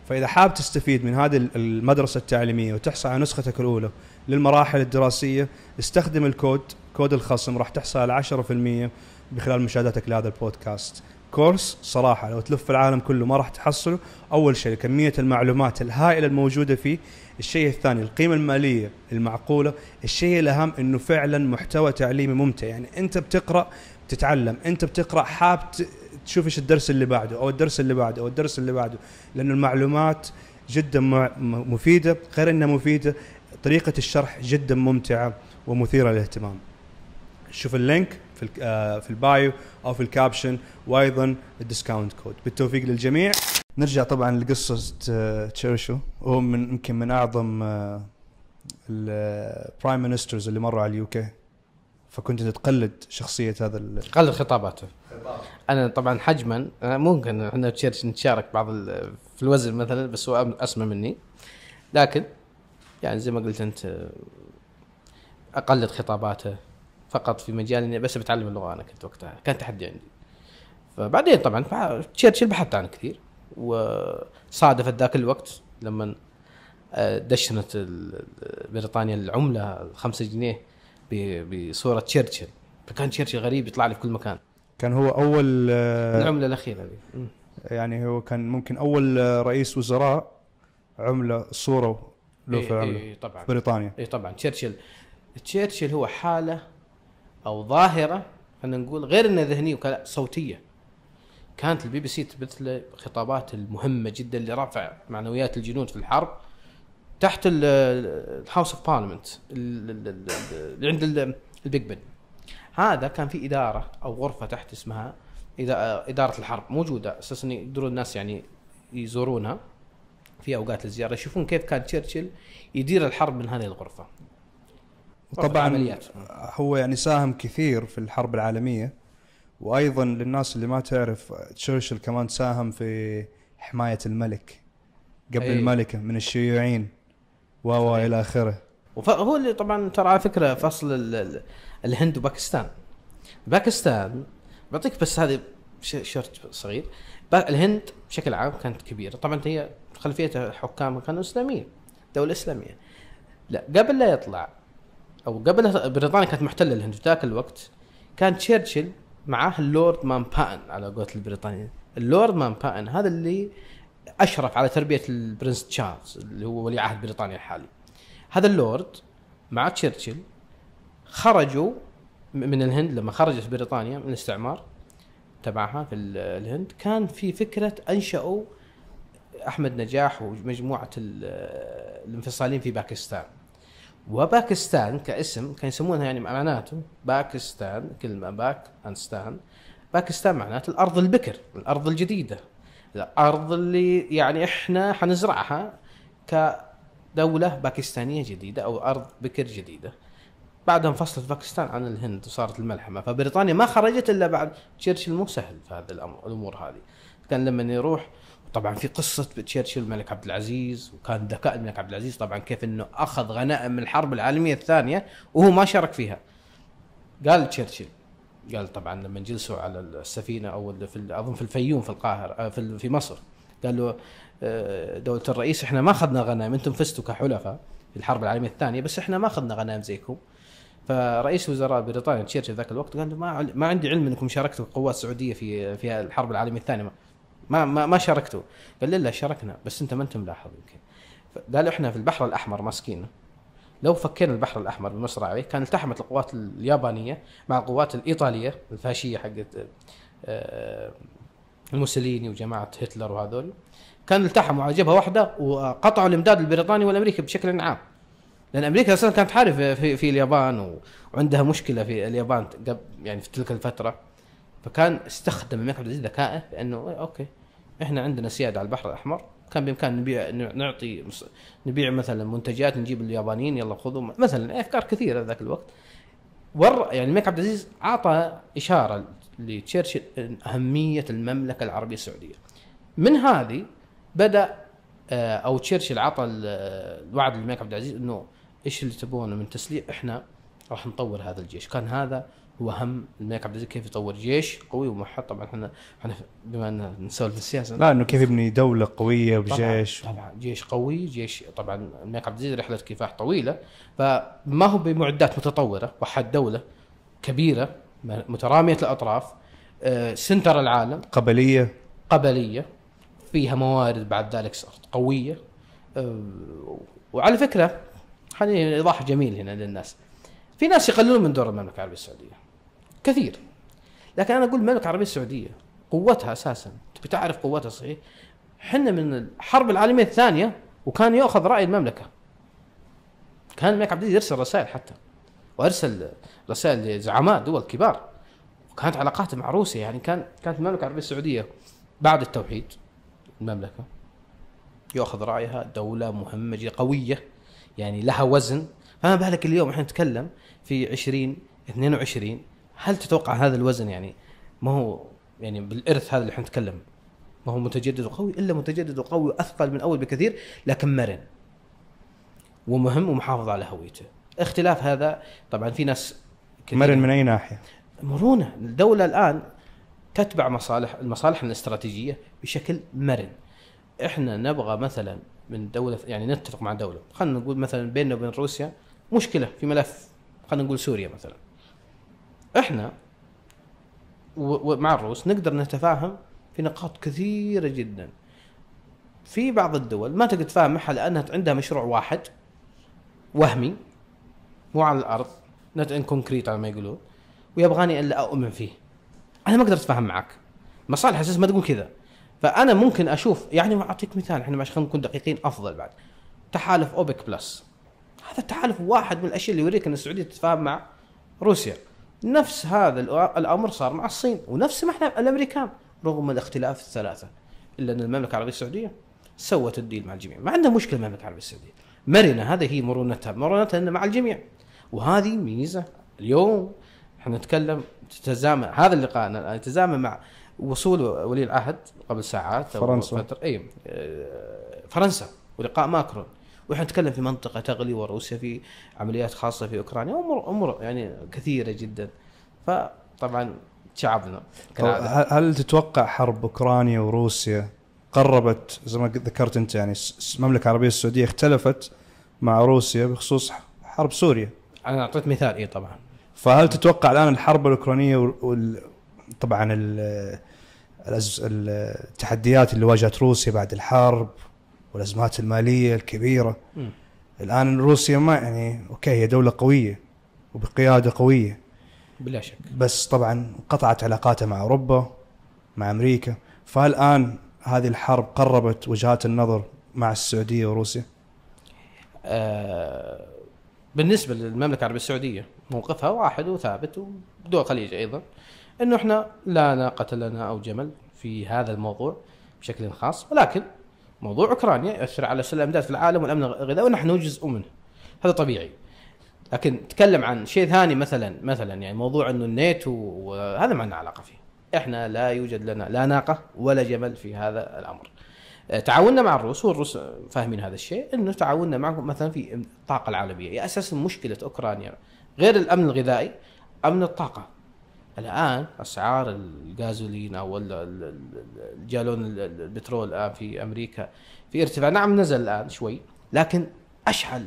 فإذا حاب تستفيد من هذه المدرسة التعليمية وتحصل على نسختك الأولى للمراحل الدراسيه استخدم الكود كود الخصم راح تحصل على 10% بخلال مشاهدتك لهذا البودكاست كورس صراحة لو تلف العالم كله ما راح تحصله أول شيء كمية المعلومات الهائلة الموجودة فيه الشيء الثاني القيمة المالية المعقولة الشيء الأهم أنه فعلا محتوى تعليمي ممتع يعني أنت بتقرأ تتعلم أنت بتقرأ حاب تشوف ايش الدرس اللي بعده أو الدرس اللي بعده أو الدرس اللي بعده لأنه المعلومات جدا مفيده غير انها مفيده طريقة الشرح جدا ممتعة ومثيرة للاهتمام شوف اللينك في آه، في البايو او في الكابشن وايضا الديسكاونت كود بالتوفيق للجميع نرجع طبعا لقصه تشيرشو آه، وهو من يمكن من اعظم آه، البرايم مينسترز اللي مروا على اليوكي فكنت تقلد شخصيه هذا تقلد خطاباته انا طبعا حجما ممكن احنا نتشارك بعض في الوزن مثلا بس هو اسمى مني لكن يعني زي ما قلت انت اقلد خطاباته فقط في مجال اني بس بتعلم اللغه انا كنت وقتها كان تحدي عندي فبعدين طبعا تشرشل بحثت عنه كثير وصادفت ذاك الوقت لما آه، دشنت بريطانيا العمله 5 جنيه بصوره تشرشل فكان تشرشل غريب يطلع لي في كل مكان كان هو اول آه، العمله الاخيره دي يعني هو كان ممكن اول آه، رئيس وزراء عمله صوره له إيه في العمله إيه طبعا في بريطانيا اي طبعا تشرشل تشرشل هو حاله او ظاهره خلينا نقول غير انها ذهنيه وكلا صوتيه كانت البي بي سي تبث له خطابات المهمه جدا لرفع معنويات الجنود في الحرب تحت الهاوس اوف بارلمنت اللي عند البيج بن هذا كان في اداره او غرفه تحت اسمها اداره الحرب موجوده اساسا يقدرون الناس يعني يزورونها في اوقات الزياره يشوفون كيف كان تشرشل يدير الحرب من هذه الغرفه طبعا هو يعني ساهم كثير في الحرب العالميه وايضا للناس اللي ما تعرف تشرشل كمان ساهم في حمايه الملك قبل أي. الملكه من الشيوعين و إيه. الى اخره وهو اللي طبعا ترى على فكره فصل الهند وباكستان باكستان بعطيك بس هذه شرط صغير الهند بشكل عام كانت كبيره طبعا هي خلفيته حكام كانوا اسلاميه دوله اسلاميه لا قبل لا يطلع او قبل بريطانيا كانت محتله الهند في ذاك الوقت كان تشرشل معاه اللورد مان باين على قولة البريطانيين اللورد مان باين هذا اللي اشرف على تربيه البرنس تشارلز اللي هو ولي عهد بريطانيا الحالي هذا اللورد مع تشرشل خرجوا من الهند لما خرجت بريطانيا من الاستعمار تبعها في الهند كان في فكره انشأوا احمد نجاح ومجموعه الانفصاليين في باكستان وباكستان كاسم كان يسمونها يعني معناته باكستان كلمه باك انستان باكستان معناته الارض البكر الارض الجديده الارض اللي يعني احنا حنزرعها كدوله باكستانيه جديده او ارض بكر جديده بعدها انفصلت باكستان عن الهند وصارت الملحمه فبريطانيا ما خرجت الا بعد تشرشل مو سهل في هذا الامر الامور هذه كان لما يروح طبعا في قصه تشرشل الملك عبد العزيز وكان ذكاء الملك عبد العزيز طبعا كيف انه اخذ غنائم الحرب العالميه الثانيه وهو ما شارك فيها قال تشرشل قال طبعا لما جلسوا على السفينه او في اظن في الفيوم في القاهره آه، في في مصر قال له آه، دوله الرئيس احنا ما اخذنا غنائم انتم فزتوا كحلفاء في الحرب العالميه الثانيه بس احنا ما اخذنا غنائم زيكم فرئيس وزراء بريطانيا تشرشل ذاك الوقت قال ما ما عندي علم انكم شاركتوا القوات السعوديه في في الحرب العالميه الثانيه ما ما, ما شاركتوا قال لا شاركنا بس انت ما انت ملاحظ يمكن قالوا احنا في البحر الاحمر ماسكينه لو فكينا البحر الاحمر بمصراعي عليه كان التحمت القوات اليابانيه مع القوات الايطاليه الفاشيه حقت آه، آه، موسوليني وجماعه هتلر وهذول كان التحموا على جبهه واحده وقطعوا الامداد البريطاني والامريكي بشكل عام لان امريكا اصلا كانت تحارب في, في اليابان وعندها مشكله في اليابان يعني في تلك الفتره فكان استخدم الملك عبد العزيز ذكائه بانه إيه، اوكي احنا عندنا سياده على البحر الاحمر كان بامكاننا نبيع نعطي نبيع مثلا منتجات نجيب اليابانيين يلا خذوا مثلا افكار كثيره ذاك الوقت ور يعني الملك عبد العزيز اعطى اشاره لتشرشل اهميه المملكه العربيه السعوديه من هذه بدا آه، او تشرشل اعطى الوعد للملك عبد العزيز انه ايش اللي تبونه من تسليح احنا راح نطور هذا الجيش كان هذا وهم الملك عبد العزيز كيف يطور جيش قوي وموحد طبعا احنا احنا بما ان نسولف السياسه لا انه كيف يبني دوله قويه بجيش طبعا, طبعا جيش قوي جيش طبعا الملك عبد العزيز رحله كفاح طويله فما هو بمعدات متطوره وحد دوله كبيره متراميه الاطراف آه، سنتر العالم قبليه قبليه فيها موارد بعد ذلك قويه آه، وعلى فكره خليني ايضاح جميل هنا للناس في ناس يقللون من دور المملكه العربيه السعوديه كثير لكن انا اقول المملكه العربيه السعوديه قوتها اساسا تبي تعرف قوتها صحيح احنا من الحرب العالميه الثانيه وكان ياخذ راي المملكه كان الملك عبد العزيز يرسل رسائل حتى وارسل رسائل لزعماء دول كبار وكانت علاقاته مع روسيا يعني كان كانت المملكه العربيه السعوديه بعد التوحيد المملكه ياخذ رايها دوله جدا قويه يعني لها وزن فما بالك اليوم احنا نتكلم في 20 22 هل تتوقع هذا الوزن يعني ما هو يعني بالارث هذا اللي احنا نتكلم ما هو متجدد وقوي الا متجدد وقوي واثقل من اول بكثير لكن مرن ومهم ومحافظ على هويته اختلاف هذا طبعا في ناس كثير مرن من اي ناحيه مرونه الدوله الان تتبع مصالح المصالح الاستراتيجيه بشكل مرن احنا نبغى مثلا من دوله يعني نتفق مع دوله خلينا نقول مثلا بيننا وبين روسيا مشكله في ملف خلينا نقول سوريا مثلا احنا ومع الروس نقدر نتفاهم في نقاط كثيره جدا في بعض الدول ما تقدر تتفاهم معها لانها عندها مشروع واحد وهمي مو على الارض نت ان كونكريت على ما يقولون ويبغاني الا اؤمن فيه انا ما اقدر اتفاهم معك مصالح اساس ما تقول كذا فانا ممكن اشوف يعني اعطيك مثال احنا عشان نكون دقيقين افضل بعد تحالف اوبك بلس هذا التحالف واحد من الاشياء اللي يوريك ان السعوديه تتفاهم مع روسيا نفس هذا الامر صار مع الصين ونفس ما احنا الامريكان رغم الاختلاف الثلاثه الا ان المملكه العربيه السعوديه سوت الديل مع الجميع ما عندها مشكله المملكه العربيه السعوديه مرنه هذه هي مرونتها مرونتها مع الجميع وهذه ميزه اليوم احنا نتكلم تتزامن هذا اللقاء الان يتزامن مع وصول ولي العهد قبل ساعات فرنسا اي آه، فرنسا ولقاء ماكرون واحنا نتكلم في منطقه تغلي وروسيا في عمليات خاصه في اوكرانيا امور امور يعني كثيره جدا فطبعا شعبنا هل تتوقع حرب اوكرانيا وروسيا قربت زي ما ذكرت انت يعني المملكه العربيه السعوديه اختلفت مع روسيا بخصوص حرب سوريا انا اعطيت مثال اي طبعا فهل تتوقع الان الحرب الاوكرانيه وال... طبعا ال... التحديات اللي واجهت روسيا بعد الحرب والازمات الماليه الكبيره م. الان روسيا ما يعني اوكي هي دوله قويه وبقياده قويه بلا شك بس طبعا انقطعت علاقاتها مع اوروبا مع امريكا فالان هذه الحرب قربت وجهات النظر مع السعوديه وروسيا آه بالنسبه للمملكه العربيه السعوديه موقفها واحد وثابت ودول الخليج ايضا انه احنا لا ناقه لنا او جمل في هذا الموضوع بشكل خاص ولكن موضوع اوكرانيا يؤثر على سلم الامداد في العالم والامن الغذائي ونحن جزء منه هذا طبيعي لكن تكلم عن شيء ثاني مثلا مثلا يعني موضوع انه الناتو وهذا ما لنا علاقه فيه احنا لا يوجد لنا لا ناقه ولا جمل في هذا الامر آه، تعاوننا مع الروس والروس فاهمين هذا الشيء انه تعاوننا معهم مثلا في الطاقه العالميه يا اساس مشكله اوكرانيا غير الامن الغذائي امن الطاقه الان اسعار الغازولين او الجالون البترول الان في امريكا في ارتفاع نعم نزل الان شوي لكن اشعل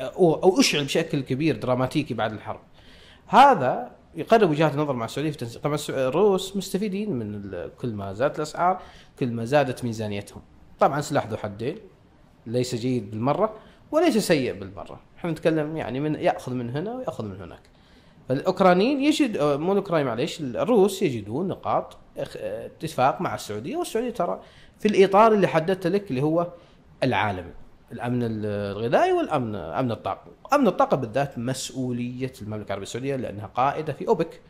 او اشعل بشكل كبير دراماتيكي بعد الحرب هذا يقرب وجهات النظر مع السعوديه في تنسيق طبعا الروس مستفيدين من كل ما زادت الاسعار كل ما زادت ميزانيتهم طبعا سلاح ذو حدين ليس جيد بالمره وليس سيء بالمره احنا نتكلم يعني من ياخذ من هنا وياخذ من هناك فالاوكرانيين يجد مو الاوكرانيين معليش الروس يجدون نقاط آه، اتفاق مع السعوديه والسعوديه ترى في الاطار اللي حددته لك اللي هو العالمي الامن الغذائي والامن امن الطاقه، امن الطاقه بالذات مسؤوليه المملكه العربيه السعوديه لانها قائده في اوبك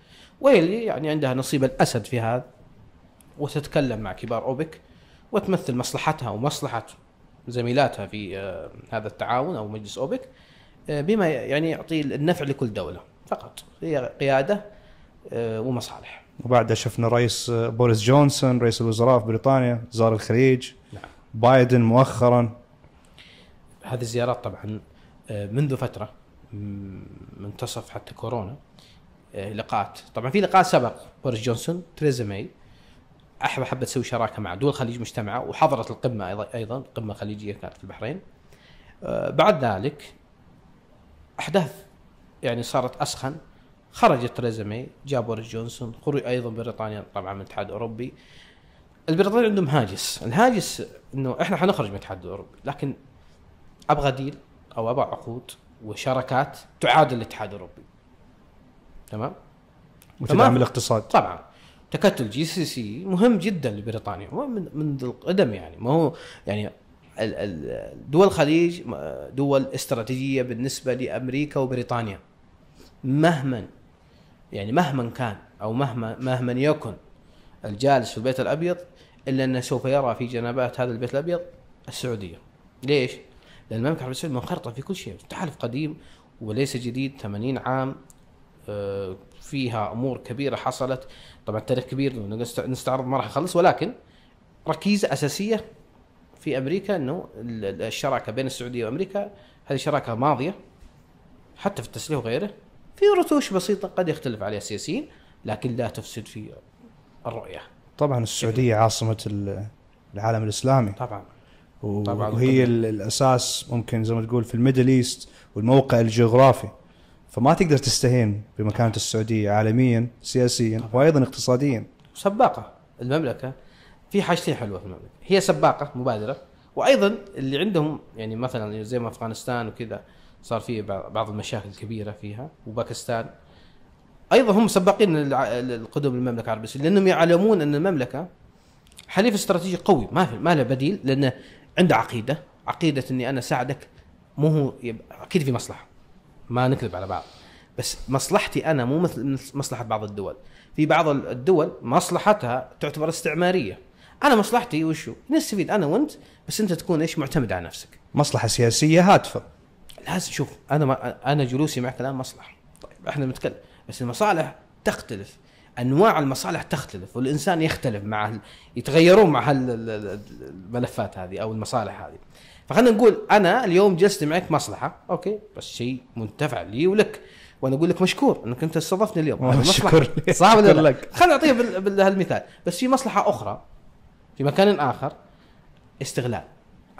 وهي اللي يعني عندها نصيب الاسد في هذا وتتكلم مع كبار اوبك وتمثل مصلحتها ومصلحه زميلاتها في آه، هذا التعاون او مجلس اوبك آه، بما يعني يعطي النفع لكل دوله. فقط هي قياده آه، ومصالح وبعدها شفنا رئيس آه، بوريس جونسون رئيس الوزراء في بريطانيا زار الخليج نعم. بايدن مؤخرا هذه الزيارات طبعا آه، منذ فتره منتصف حتى كورونا لقاءات طبعا في لقاء سبق بوريس جونسون تريزا ماي احب حبت تسوي شراكه مع دول الخليج مجتمعه وحضرت القمه ايضا ايضا قمه خليجيه كانت في البحرين بعد ذلك احداث يعني صارت اسخن خرجت تريزا مي جاب بوريس جونسون خروج ايضا بريطانيا طبعا من الاتحاد الاوروبي البريطانيين عندهم هاجس الهاجس انه احنا حنخرج من الاتحاد الاوروبي لكن ابغى ديل او ابغى عقود وشراكات تعادل الاتحاد الاوروبي تمام وتدعم الاقتصاد طبعا تكتل جي سي سي مهم جدا لبريطانيا من منذ القدم يعني ما هو يعني دول الخليج دول استراتيجيه بالنسبه لامريكا وبريطانيا مهما يعني مهما كان او مهما مهما يكن الجالس في البيت الابيض الا انه سوف يرى في جنابات هذا البيت الابيض السعوديه. ليش؟ لان المملكه العربيه السعوديه منخرطه في كل شيء، تحالف قديم وليس جديد 80 عام آه، فيها امور كبيره حصلت، طبعا التاريخ كبير نستعرض ما راح اخلص ولكن ركيزه اساسيه في امريكا انه الشراكه بين السعوديه وامريكا هذه شراكه ماضيه حتى في التسليح وغيره في رتوش بسيطه قد يختلف عليها السياسيين لكن لا تفسد في الرؤيه. طبعا السعوديه عاصمه العالم الاسلامي. طبعا. طبعا وهي الاساس ممكن زي ما تقول في الميدل ايست والموقع الجغرافي فما تقدر تستهين بمكانه السعوديه عالميا سياسيا طبعا. وايضا اقتصاديا. سباقه المملكه في حاجتين حلوه في المملكه، هي سباقه مبادره وايضا اللي عندهم يعني مثلا زي ما افغانستان وكذا صار في بعض المشاكل الكبيره فيها وباكستان ايضا هم سباقين القدم للمملكة العربيه السعودية لانهم يعلمون ان المملكه حليف استراتيجي قوي ما في ما له بديل لانه عنده عقيده عقيده اني انا اساعدك مو هو اكيد في مصلحه ما نكذب على بعض بس مصلحتي انا مو مثل مصلحه بعض الدول في بعض الدول مصلحتها تعتبر استعماريه انا مصلحتي وشو نستفيد انا وانت بس انت تكون ايش معتمد على نفسك مصلحه سياسيه هاتفه لازم شوف انا ما انا جلوسي معك الان مصلحه طيب احنا بنتكلم بس المصالح تختلف انواع المصالح تختلف والانسان يختلف مع يتغيرون مع الملفات هذه او المصالح هذه فخلينا نقول انا اليوم جلست معك مصلحه اوكي بس شيء منتفع لي ولك وانا اقول لك مشكور انك انت استضفتني اليوم مشكور صعب لك خلنا خليني اعطيه بس في مصلحه اخرى في مكان اخر استغلال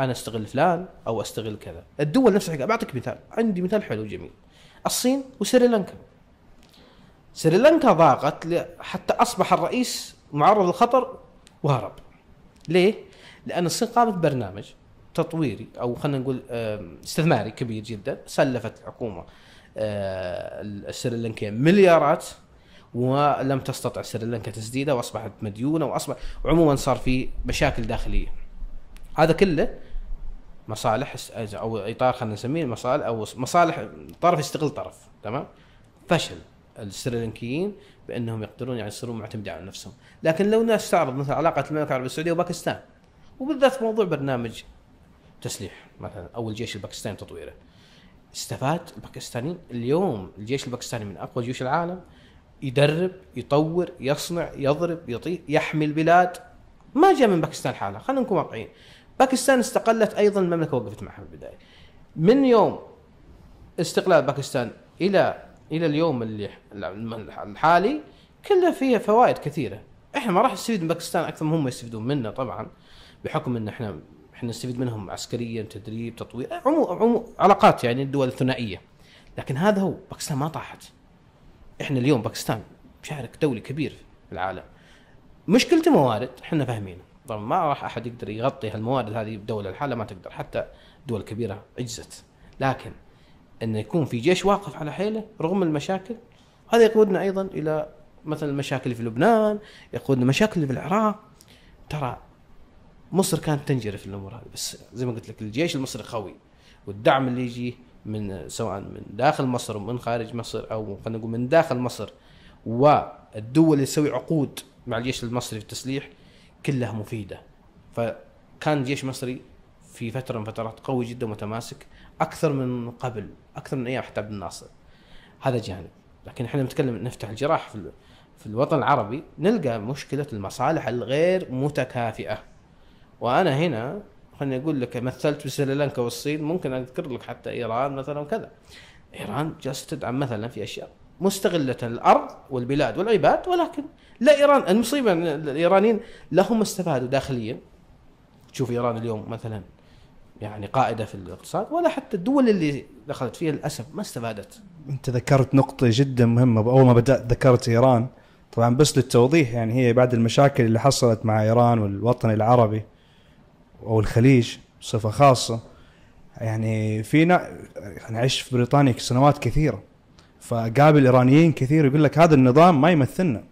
انا استغل فلان او استغل كذا الدول نفسها بعطيك مثال عندي مثال حلو جميل الصين وسريلانكا سريلانكا ضاقت حتى اصبح الرئيس معرض للخطر وهرب ليه لان الصين قامت ببرنامج تطويري او خلينا نقول استثماري كبير جدا سلفت الحكومه آه، السريلانكيه مليارات ولم تستطع سريلانكا تسديده واصبحت مديونه واصبح عموما صار في مشاكل داخليه هذا كله مصالح او اطار خلينا نسميه مصالح او مصالح طرف يستغل طرف تمام فشل السريلانكيين بانهم يقدرون يعني يصيرون معتمدين على نفسهم، لكن لو ناس تعرض مثلا علاقه المملكه العربيه السعوديه وباكستان وبالذات موضوع برنامج تسليح مثلا او الجيش الباكستاني تطويره. استفاد الباكستاني اليوم الجيش الباكستاني من اقوى جيوش العالم يدرب يطور يصنع يضرب يطيح يحمي البلاد ما جاء من باكستان حاله خلينا نكون واقعيين باكستان استقلت ايضا المملكه وقفت معها في البدايه من يوم استقلال باكستان الى الى اليوم اللي الحالي كلها فيها فوائد كثيره احنا ما راح نستفيد من باكستان اكثر ما هم يستفيدون منا طبعا بحكم ان احنا احنا نستفيد منهم عسكريا تدريب تطوير عمو عمو علاقات يعني الدول الثنائيه لكن هذا هو باكستان ما طاحت احنا اليوم باكستان شارك دولي كبير في العالم مشكلته موارد احنا فاهمينه طبعا ما راح احد يقدر يغطي هالموارد هذه بدوله لحالها ما تقدر حتى دول كبيره عجزت لكن انه يكون في جيش واقف على حيله رغم المشاكل هذا يقودنا ايضا الى مثلا المشاكل في لبنان يقودنا مشاكل في العراق ترى مصر كانت تنجرف الامور هذه بس زي ما قلت لك الجيش المصري قوي والدعم اللي يجي من سواء من داخل مصر ومن خارج مصر او خلينا نقول من داخل مصر والدول اللي تسوي عقود مع الجيش المصري في التسليح كلها مفيده فكان الجيش المصري في فتره من فترات قوي جدا متماسك اكثر من قبل اكثر من ايام حتى عبد الناصر هذا جانب لكن احنا نتكلم نفتح الجراح في في الوطن العربي نلقى مشكله المصالح الغير متكافئه وانا هنا خليني اقول لك مثلت بسريلانكا والصين ممكن اذكر لك حتى ايران مثلا وكذا ايران جالسه تدعم مثلا في اشياء مستغلة الأرض والبلاد والعباد ولكن لا إيران المصيبة أن الإيرانيين لهم استفادوا داخليا تشوف إيران اليوم مثلا يعني قائدة في الاقتصاد ولا حتى الدول اللي دخلت فيها للأسف ما استفادت أنت ذكرت نقطة جدا مهمة أول ما بدأت ذكرت إيران طبعا بس للتوضيح يعني هي بعد المشاكل اللي حصلت مع إيران والوطن العربي أو الخليج بصفة خاصة يعني فينا نعيش يعني في بريطانيا سنوات كثيره فقابل ايرانيين كثير يقول لك هذا النظام ما يمثلنا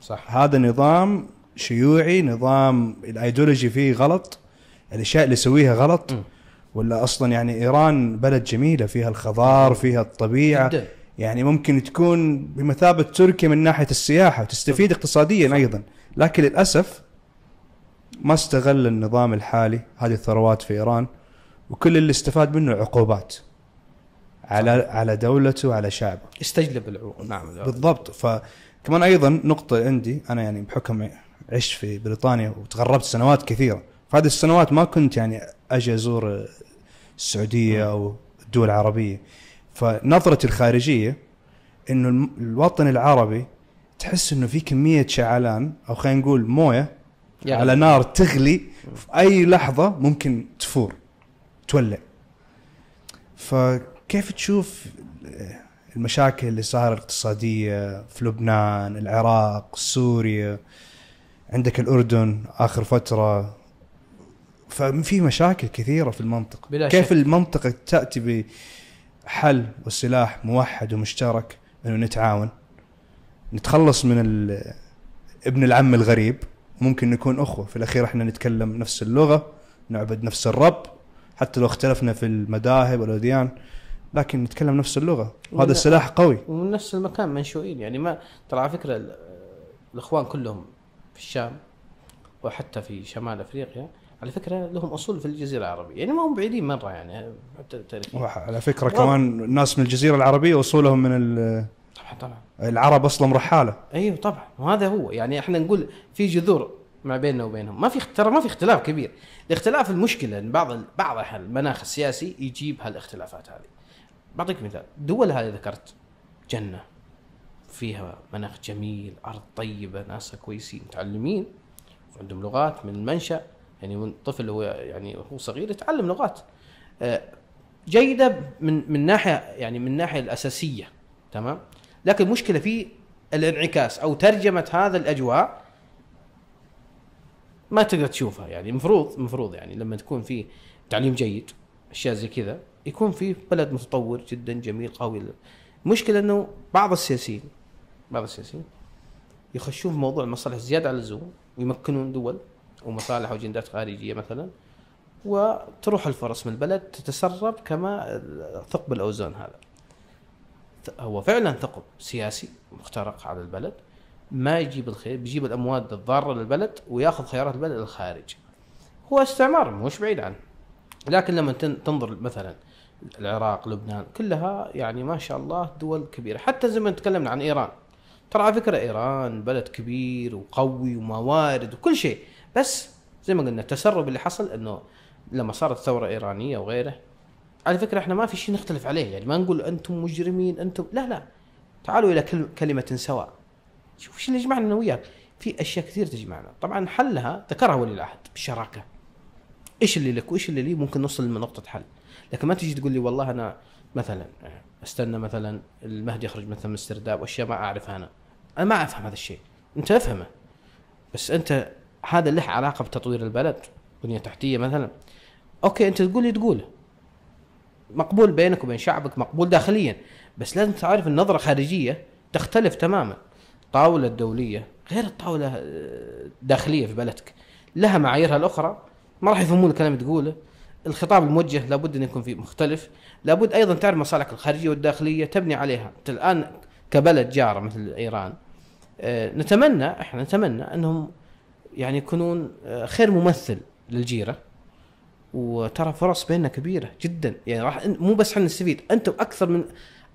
صح هذا نظام شيوعي نظام الايديولوجي فيه غلط الاشياء اللي يسويها غلط م. ولا اصلا يعني ايران بلد جميله فيها الخضار فيها الطبيعه جدا. يعني ممكن تكون بمثابه تركيا من ناحيه السياحه وتستفيد اقتصاديا ايضا لكن للاسف ما استغل النظام الحالي هذه الثروات في ايران وكل اللي استفاد منه عقوبات على على دولته وعلى شعبه استجلب العقول نعم دولة. بالضبط فكمان ايضا نقطه عندي انا يعني بحكم عشت في بريطانيا وتغربت سنوات كثيره فهذه السنوات ما كنت يعني اجي ازور السعوديه نعم. او الدول العربيه فنظرتي الخارجيه انه الوطن العربي تحس انه في كميه شعلان او خلينا نقول مويه يعني. على نار تغلي في اي لحظه ممكن تفور تولع ف كيف تشوف المشاكل اللي صارت الاقتصاديه في لبنان، العراق، سوريا عندك الاردن اخر فتره ففي مشاكل كثيره في المنطقه بلا كيف شك. المنطقه تاتي بحل وسلاح موحد ومشترك انه نتعاون نتخلص من ابن العم الغريب ممكن نكون اخوه في الاخير احنا نتكلم نفس اللغه نعبد نفس الرب حتى لو اختلفنا في المذاهب والاديان لكن نتكلم نفس اللغه وهذا السلاح قوي ومن نفس المكان منشؤين يعني ما ترى على فكره الاخوان كلهم في الشام وحتى في شمال افريقيا على فكره لهم اصول في الجزيره العربيه يعني ما هم بعيدين مره يعني حتى تاريخيا على فكره و... كمان الناس من الجزيره العربيه اصولهم من ال... طبعا طبعا العرب اصلا رحاله ايوه طبعا وهذا هو يعني احنا نقول في جذور ما بيننا وبينهم ما في ترى ما في اختلاف كبير الاختلاف المشكله ان بعض بعض المناخ السياسي يجيب هالاختلافات هذه بعطيك مثال الدول هذه ذكرت جنه فيها مناخ جميل ارض طيبه ناسها كويسين متعلمين عندهم لغات من المنشا يعني من طفل هو يعني هو صغير يتعلم لغات آه، جيده من من ناحيه يعني من الناحيه الاساسيه تمام لكن المشكله في الانعكاس او ترجمه هذا الاجواء ما تقدر تشوفها يعني المفروض المفروض يعني لما تكون في تعليم جيد اشياء زي كذا يكون في بلد متطور جدا جميل قوي المشكله انه بعض السياسيين بعض السياسيين يخشون في موضوع المصالح زياده على اللزوم ويمكنون دول ومصالح واجندات خارجيه مثلا وتروح الفرص من البلد تتسرب كما ثقب الاوزون هذا هو فعلا ثقب سياسي مخترق على البلد ما يجيب الخير بيجيب الاموال الضاره للبلد وياخذ خيارات البلد للخارج هو استعمار مش بعيد عنه لكن لما تنظر مثلا العراق لبنان كلها يعني ما شاء الله دول كبيره حتى زي ما تكلمنا عن ايران ترى على فكره ايران بلد كبير وقوي وموارد وكل شيء بس زي ما قلنا التسرب اللي حصل انه لما صارت ثوره ايرانيه وغيره على فكره احنا ما في شيء نختلف عليه يعني ما نقول انتم مجرمين انتم لا لا تعالوا الى كلمه سواء شوف ايش اللي يجمعنا انا وياك في اشياء كثير تجمعنا طبعا حلها ذكرها ولي العهد بالشراكه ايش اللي لك وايش اللي لي ممكن نوصل لنقطه حل لكن ما تجي تقول لي والله انا مثلا استنى مثلا المهدي يخرج مثلا من السرداب واشياء ما اعرفها انا انا ما افهم هذا الشيء انت افهمه بس انت هذا له علاقه بتطوير البلد بنيه تحتيه مثلا اوكي انت تقول لي تقوله مقبول بينك وبين شعبك مقبول داخليا بس لازم تعرف النظره خارجيه تختلف تماما الطاوله الدوليه غير الطاوله الداخليه آه، في بلدك لها معاييرها الاخرى ما راح يفهمون الكلام تقوله الخطاب الموجه لابد ان يكون فيه مختلف لابد ايضا تعرف مصالحك الخارجيه والداخليه تبني عليها انت الان كبلد جاره مثل ايران آه، نتمنى احنا نتمنى انهم يعني يكونون آه، خير ممثل للجيره وترى فرص بيننا كبيره جدا يعني راح مو بس احنا نستفيد انتم اكثر من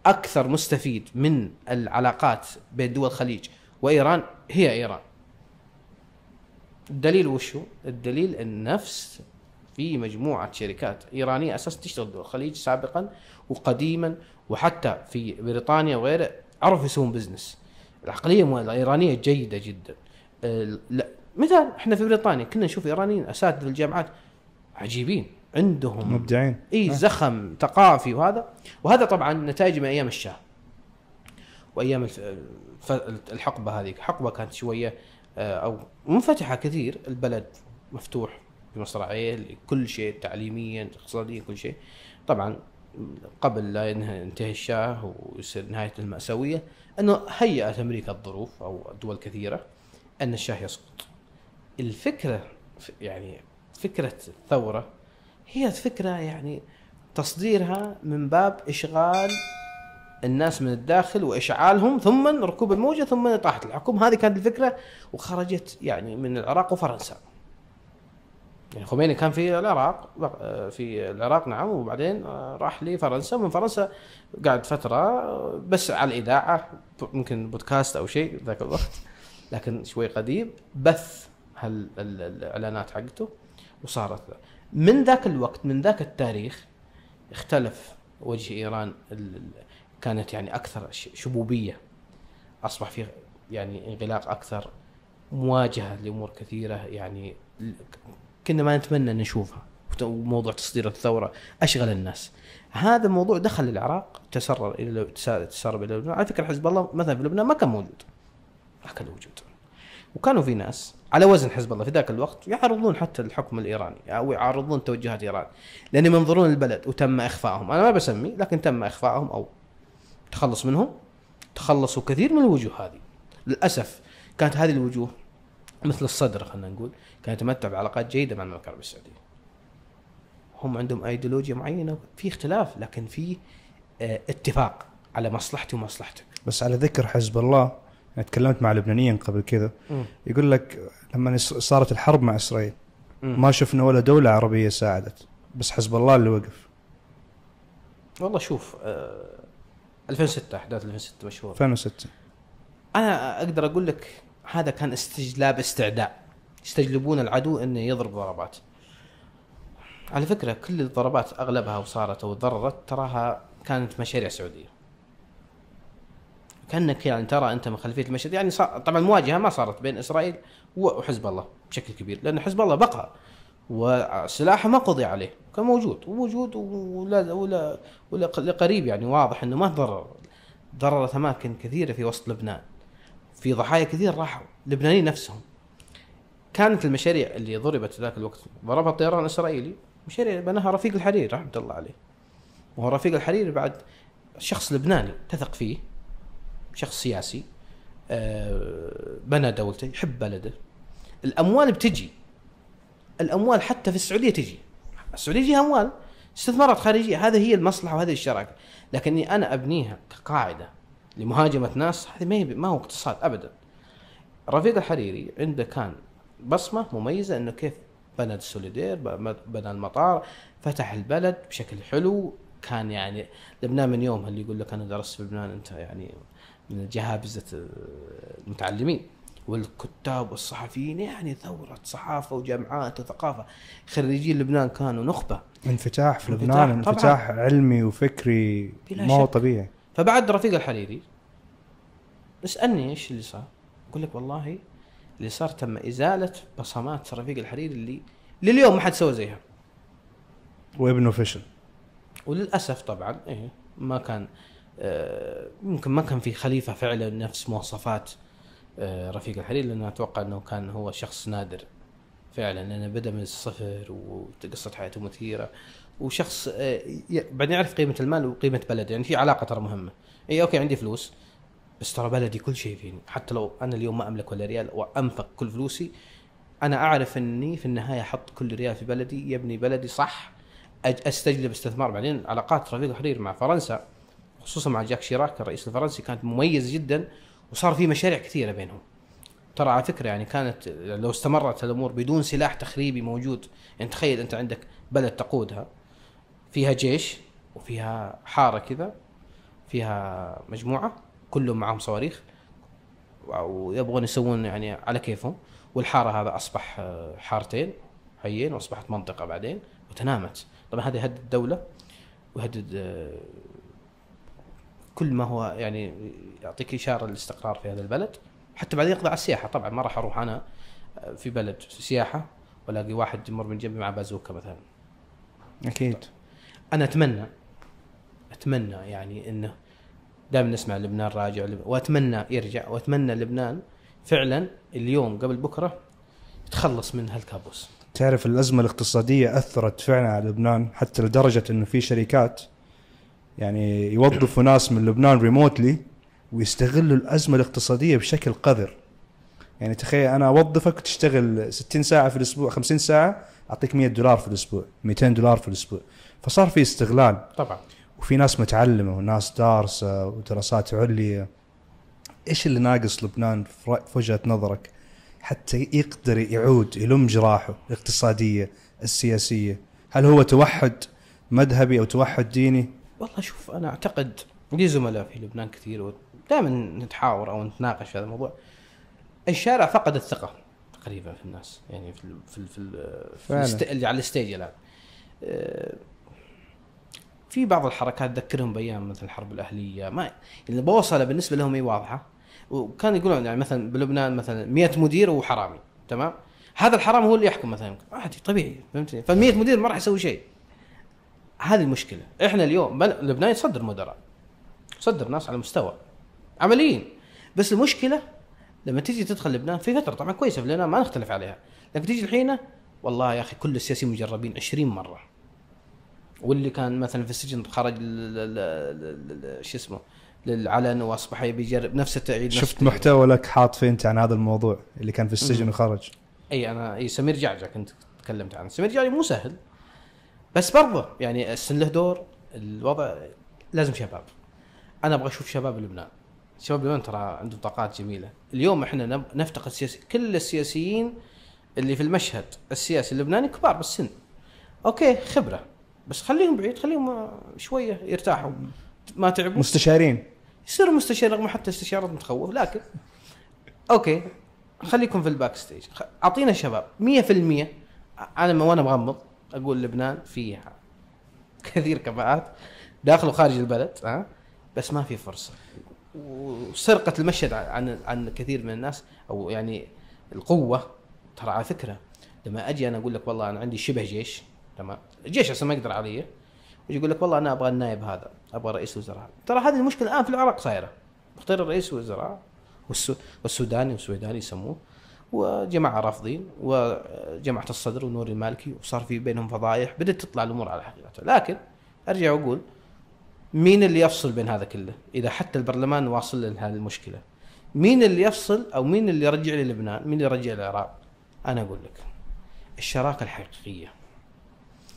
اكثر مستفيد من العلاقات بين دول الخليج وايران هي ايران الدليل وشو الدليل النفس في مجموعه شركات ايرانيه أساس تشتغل دول الخليج سابقا وقديما وحتى في بريطانيا وغيره عرفوا يسوون بزنس العقليه الايرانيه جيده جدا آه، لا مثال احنا في بريطانيا كنا نشوف ايرانيين اساتذه في الجامعات عجيبين عندهم مبدعين اي نعم. زخم ثقافي وهذا وهذا طبعا نتائج من ايام الشاه وايام الحقبه هذه حقبه كانت شويه آه، او منفتحه كثير البلد مفتوح بمصراعيه كل شيء تعليميا اقتصاديا كل شيء طبعا قبل لا ينتهي الشاه ويصير نهايه الماساويه انه هيئت امريكا الظروف او دول كثيره ان الشاه يسقط. الفكره يعني فكره الثوره هي فكره يعني تصديرها من باب اشغال الناس من الداخل واشعالهم ثم ركوب الموجه ثم اطاحه الحكم هذه كانت الفكره وخرجت يعني من العراق وفرنسا. يعني خميني كان في العراق آه، في العراق نعم وبعدين آه، راح لفرنسا ومن فرنسا قعد فتره بس على الاذاعه ممكن بودكاست او شيء ذاك الوقت لكن شوي قديم بث هالاعلانات حقته وصارت من ذاك الوقت من ذاك التاريخ اختلف وجه ايران كانت يعني اكثر شبوبيه اصبح في يعني انغلاق اكثر مواجهه لامور كثيره يعني كنا ما نتمنى ان نشوفها وموضوع تصدير الثوره اشغل الناس هذا الموضوع دخل العراق تسرب الى تسرب الى لبنان على فكره حزب الله مثلا في لبنان ما كان موجود ما كان موجود وكانوا في ناس على وزن حزب الله في ذاك الوقت يعارضون حتى الحكم الايراني او يعارضون توجهات ايران لانهم ينظرون البلد وتم اخفائهم انا ما بسمي لكن تم اخفائهم او تخلص منهم تخلصوا كثير من الوجوه هذه للاسف كانت هذه الوجوه مثل الصدر خلينا نقول كان يتمتع بعلاقات جيده مع المملكه العربيه السعوديه هم عندهم ايديولوجيا معينه في اختلاف لكن في آه، اتفاق على مصلحتي ومصلحتك بس على ذكر حزب الله انا تكلمت مع لبنانيين قبل كذا يقول لك لما صارت الحرب مع اسرائيل ما شفنا ولا دوله عربيه ساعدت بس حزب الله اللي وقف والله شوف 2006 آه، احداث 2006 مشهوره 2006 انا اقدر اقول لك هذا كان استجلاب استعداء يستجلبون العدو انه يضرب ضربات على فكره كل الضربات اغلبها وصارت او ضررت تراها كانت مشاريع سعوديه كانك يعني ترى انت من خلفيه المشهد يعني صار طبعا المواجهه ما صارت بين اسرائيل وحزب الله بشكل كبير لان حزب الله بقى وسلاحه ما قضي عليه كان موجود وموجود ولا ولا ولا قريب يعني واضح انه ما تضرر ضررت اماكن كثيره في وسط لبنان في ضحايا كثير راحوا لبنانيين نفسهم كانت المشاريع اللي ضربت في ذاك الوقت ضربها طيران اسرائيلي مشاريع بناها رفيق الحريري رحمه الله عليه وهو رفيق الحريري بعد شخص لبناني تثق فيه شخص سياسي آه، بنى دولته يحب بلده الاموال بتجي الاموال حتى في السعوديه تجي السعوديه تجيها اموال استثمارات خارجيه هذه هي المصلحه وهذه الشراكه لكني انا ابنيها كقاعده لمهاجمه ناس هذه ما ما هو اقتصاد ابدا رفيق الحريري عنده كان بصمه مميزه انه كيف بنى السوليدير بنى المطار فتح البلد بشكل حلو كان يعني لبنان من يوم اللي يقول لك انا درست في لبنان انت يعني من جهابزه المتعلمين والكتاب والصحفيين يعني ثورة صحافة وجامعات وثقافة خريجين لبنان كانوا نخبة انفتاح في لبنان انفتاح علمي وفكري مو طبيعي فبعد رفيق الحريري اسالني ايش اللي صار اقول لك والله اللي صار تم ازاله بصمات رفيق الحريري اللي لليوم ما حد سوى زيها وابنه فشل وللاسف طبعا إيه ما كان آه ممكن ما كان في خليفه فعلا نفس مواصفات آه رفيق الحريري لانه اتوقع انه كان هو شخص نادر فعلا لانه بدا من الصفر وقصه حياته مثيره وشخص آه، بعدين يعرف قيمه المال وقيمه بلده يعني في علاقه ترى مهمه اي اوكي عندي فلوس بس ترى بلدي كل شيء فيني حتى لو انا اليوم ما املك ولا ريال وانفق كل فلوسي انا اعرف اني في النهايه احط كل ريال في بلدي يبني بلدي صح استجلب استثمار بعدين علاقات رفيق حرير مع فرنسا خصوصا مع جاك شيراك الرئيس الفرنسي كانت مميزه جدا وصار في مشاريع كثيره بينهم ترى على فكره يعني كانت لو استمرت الامور بدون سلاح تخريبي موجود يعني تخيل انت عندك بلد تقودها فيها جيش وفيها حاره كذا فيها مجموعه كلهم معاهم صواريخ ويبغون يسوون يعني على كيفهم والحاره هذا اصبح آه، حارتين حيين واصبحت منطقه بعدين وتنامت طبعا هذا يهدد الدوله ويهدد آه، كل ما هو يعني يعطيك اشاره للاستقرار في هذا البلد حتى بعدين يقضي على السياحه طبعا ما راح اروح انا آه، في بلد في سياحه والاقي واحد يمر من جنبي مع بازوكا مثلا اكيد انا اتمنى اتمنى يعني انه دائما نسمع لبنان راجع لبنان واتمنى يرجع واتمنى لبنان فعلا اليوم قبل بكره يتخلص من هالكابوس تعرف الازمه الاقتصاديه اثرت فعلا على لبنان حتى لدرجه انه في شركات يعني يوظفوا ناس من لبنان ريموتلي ويستغلوا الازمه الاقتصاديه بشكل قذر يعني تخيل انا اوظفك تشتغل 60 ساعه في الاسبوع 50 ساعه اعطيك 100 دولار في الاسبوع 200 دولار في الاسبوع فصار في استغلال طبعا وفي ناس متعلمه وناس دارسه ودراسات عليا ايش اللي ناقص لبنان في وجهه نظرك حتى يقدر يعود يلم جراحه الاقتصاديه السياسيه هل هو توحد مذهبي او توحد ديني والله شوف انا اعتقد لي زملاء في لبنان كثير ودائما نتحاور او نتناقش في هذا الموضوع الشارع فقد الثقه تقريبا في الناس يعني في الـ في الـ في, الـ في الست... على الستيج الان آه، في بعض الحركات تذكرهم بايام مثل الحرب الاهليه ما البوصله بالنسبه لهم هي واضحه وكان يقولون يعني مثلا بلبنان مثلا 100 مدير وحرامي تمام هذا الحرام هو اللي يحكم مثلا عادي طبيعي فهمتني فال 100 مدير ما راح يسوي شيء هذه المشكله احنا اليوم لبنان يصدر مدراء يصدر ناس على مستوى عمليين بس المشكله لما تيجي تدخل لبنان في فتره طبعا كويسه في لبنان ما نختلف عليها لكن تيجي الحين والله يا اخي كل السياسيين مجربين 20 مره واللي كان مثلا في السجن خرج شو اسمه للعلن واصبح يبي يجرب نفس التعيد شفت محتوى لك حاط فيه انت عن هذا الموضوع اللي كان في السجن وخرج اي انا اي سمير جعجع كنت تكلمت عنه سمير جعجع مو سهل بس برضه يعني السن له دور الوضع لازم شباب انا ابغى اشوف شباب لبنان شباب لبنان ترى عندهم طاقات جميله اليوم احنا نفتقد سياسي كل السياسيين اللي في المشهد السياسي اللبناني كبار بالسن اوكي خبره بس خليهم بعيد خليهم شويه يرتاحوا ما تعبوا مستشارين يصيروا مستشار رغم حتى استشارات متخوف لكن اوكي خليكم في الباك ستيج اعطينا شباب 100% انا ما وانا مغمض اقول لبنان فيها كثير كفاءات داخل وخارج البلد ها بس ما في فرصه وسرقه المشهد عن عن كثير من الناس او يعني القوه ترى على فكره لما اجي انا اقول لك والله انا عندي شبه جيش تمام الجيش اصلا ما يقدر علي ويجي يقول لك والله انا ابغى النائب هذا ابغى رئيس الوزراء ترى هذه المشكله الان في العراق صايره مختار الرئيس الوزراء والسوداني والسويداني يسموه وجماعه رافضين وجماعه الصدر ونور المالكي وصار في بينهم فضايح بدات تطلع الامور على حقيقتها لكن ارجع واقول مين اللي يفصل بين هذا كله اذا حتى البرلمان واصل لها المشكله مين اللي يفصل او مين اللي يرجع للبنان مين اللي يرجع للعراق انا اقول لك الشراكه الحقيقيه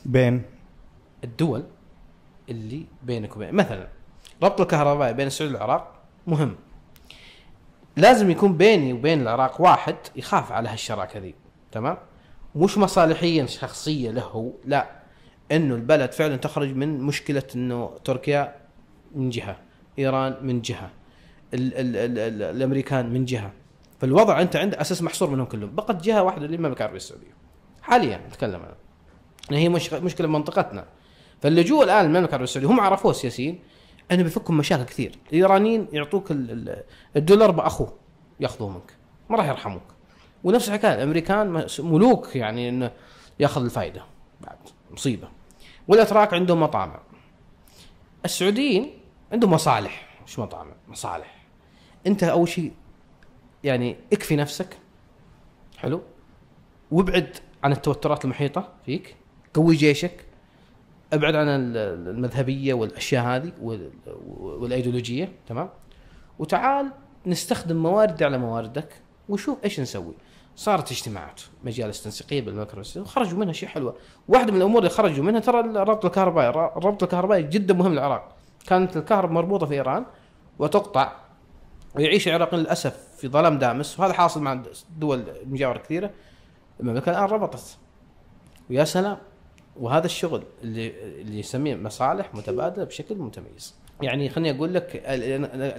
بين الدول اللي بينك وبين مثلا ربط الكهرباء بين السعوديه والعراق مهم لازم يكون بيني وبين العراق واحد يخاف على هالشراكه ذي تمام مش مصالحيا شخصيه له لا انه البلد فعلا تخرج من مشكله انه تركيا من جهه ايران من جهه ال ال ال الـ الامريكان من جهه فالوضع انت عند اساس محصور منهم كلهم بقت جهه واحده اللي المملكه العربيه السعوديه حاليا اتكلم انا ان هي مش مشكله بمنطقتنا فاللجوء الان المملكه العربيه السعوديه هم عرفوه السياسيين انه بيفكهم مشاكل كثير الايرانيين يعطوك الدولار باخوه ياخذوه منك ما راح يرحموك ونفس الحكايه الامريكان ملوك يعني انه ياخذ الفائده بعد مصيبه والاتراك عندهم مطامع السعوديين عندهم مصالح مش مطامع مصالح انت اول شيء يعني اكفي نفسك حلو وابعد عن التوترات المحيطه فيك قوي جيشك ابعد عن المذهبيه والاشياء هذه والايديولوجيه تمام وتعال نستخدم موارد على مواردك وشوف ايش نسوي صارت اجتماعات مجالس تنسيقيه بالمكروسيس وخرجوا منها شيء حلوه واحده من الامور اللي خرجوا منها ترى الربط الكهربائي الربط الكهربائي جدا مهم للعراق كانت الكهرباء مربوطه في ايران وتقطع ويعيش العراق للاسف في ظلام دامس وهذا حاصل مع دول مجاوره كثيره المملكه الان ربطت ويا سلام وهذا الشغل اللي اللي يسميه مصالح متبادله بشكل متميز يعني خليني اقول لك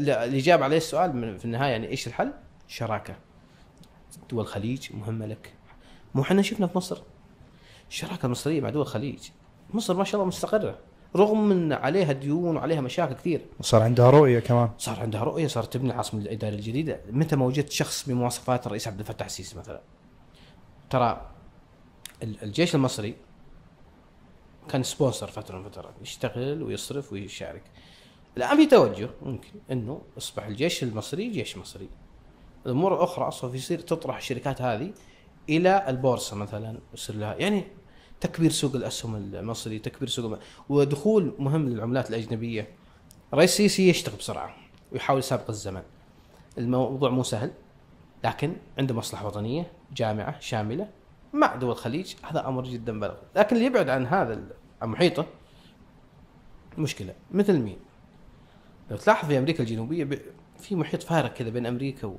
الاجابه على السؤال في النهايه يعني ايش الحل؟ شراكه دول الخليج مهمه لك مو احنا شفنا في مصر الشراكه المصريه مع دول الخليج مصر ما شاء الله مستقره رغم من عليها ديون وعليها مشاكل كثير صار عندها رؤيه كمان صار عندها رؤيه صارت تبني العاصمه الاداريه الجديده متى ما وجدت شخص بمواصفات الرئيس عبد الفتاح السيسي مثلا ترى الجيش المصري كان سبونسر فتره من فتره يشتغل ويصرف ويشارك الان في توجه ممكن انه يصبح الجيش المصري جيش مصري الامور الاخرى سوف يصير تطرح الشركات هذه الى البورصه مثلا يصير لها يعني تكبير سوق الاسهم المصري تكبير سوق ودخول مهم للعملات الاجنبيه الرئيس السيسي يشتغل بسرعه ويحاول يسابق الزمن الموضوع مو سهل لكن عنده مصلحه وطنيه جامعه شامله مع دول الخليج هذا امر جدا بلغ لكن اللي يبعد عن هذا محيطه مشكله مثل مين لو تلاحظ في امريكا الجنوبيه في محيط فارق كذا بين امريكا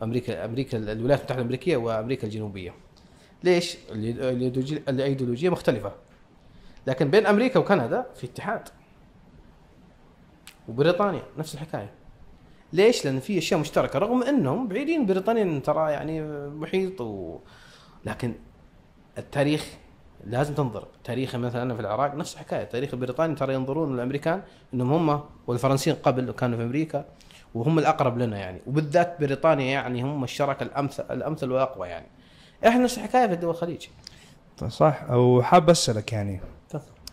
وامريكا امريكا الولايات المتحده الامريكيه وامريكا الجنوبيه ليش الايديولوجيه مختلفه لكن بين امريكا وكندا في اتحاد وبريطانيا نفس الحكايه ليش؟ لان في اشياء مشتركه رغم انهم بعيدين بريطانيا ترى يعني محيط و لكن التاريخ لازم تنظر تاريخ مثلا في العراق نفس الحكايه تاريخ بريطانيا ترى ينظرون الامريكان انهم هم والفرنسيين قبل كانوا في امريكا وهم الاقرب لنا يعني وبالذات بريطانيا يعني هم الشركه الامثل الامثل والاقوى يعني احنا نفس الحكايه في دول الخليج طيب، صح وحاب اسالك يعني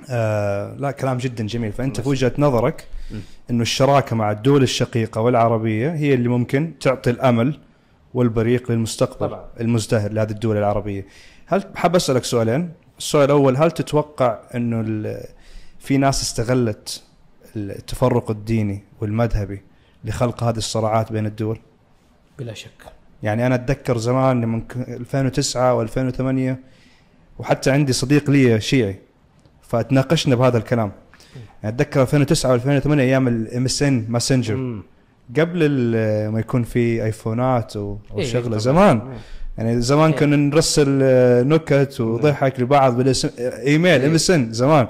آه لا كلام جدا جميل فانت في وجهه نظرك انه الشراكه مع الدول الشقيقه والعربيه هي اللي ممكن تعطي الامل والبريق للمستقبل طبعا. المزدهر لهذه الدول العربيه هل حاب اسالك سؤالين السؤال الاول هل تتوقع انه في ناس استغلت التفرق الديني والمذهبي لخلق هذه الصراعات بين الدول بلا شك يعني انا اتذكر زمان من 2009 و2008 وحتى عندي صديق لي شيعي فتناقشنا بهذا الكلام يعني اتذكر 2009 و2008 ايام الام اس ان ماسنجر قبل ما يكون في ايفونات وشغله إيه، زمان إيه. يعني زمان إيه. كنا نرسل آه، نكت وضحك لبعض بالاسم آه، ايميل ام اس ان زمان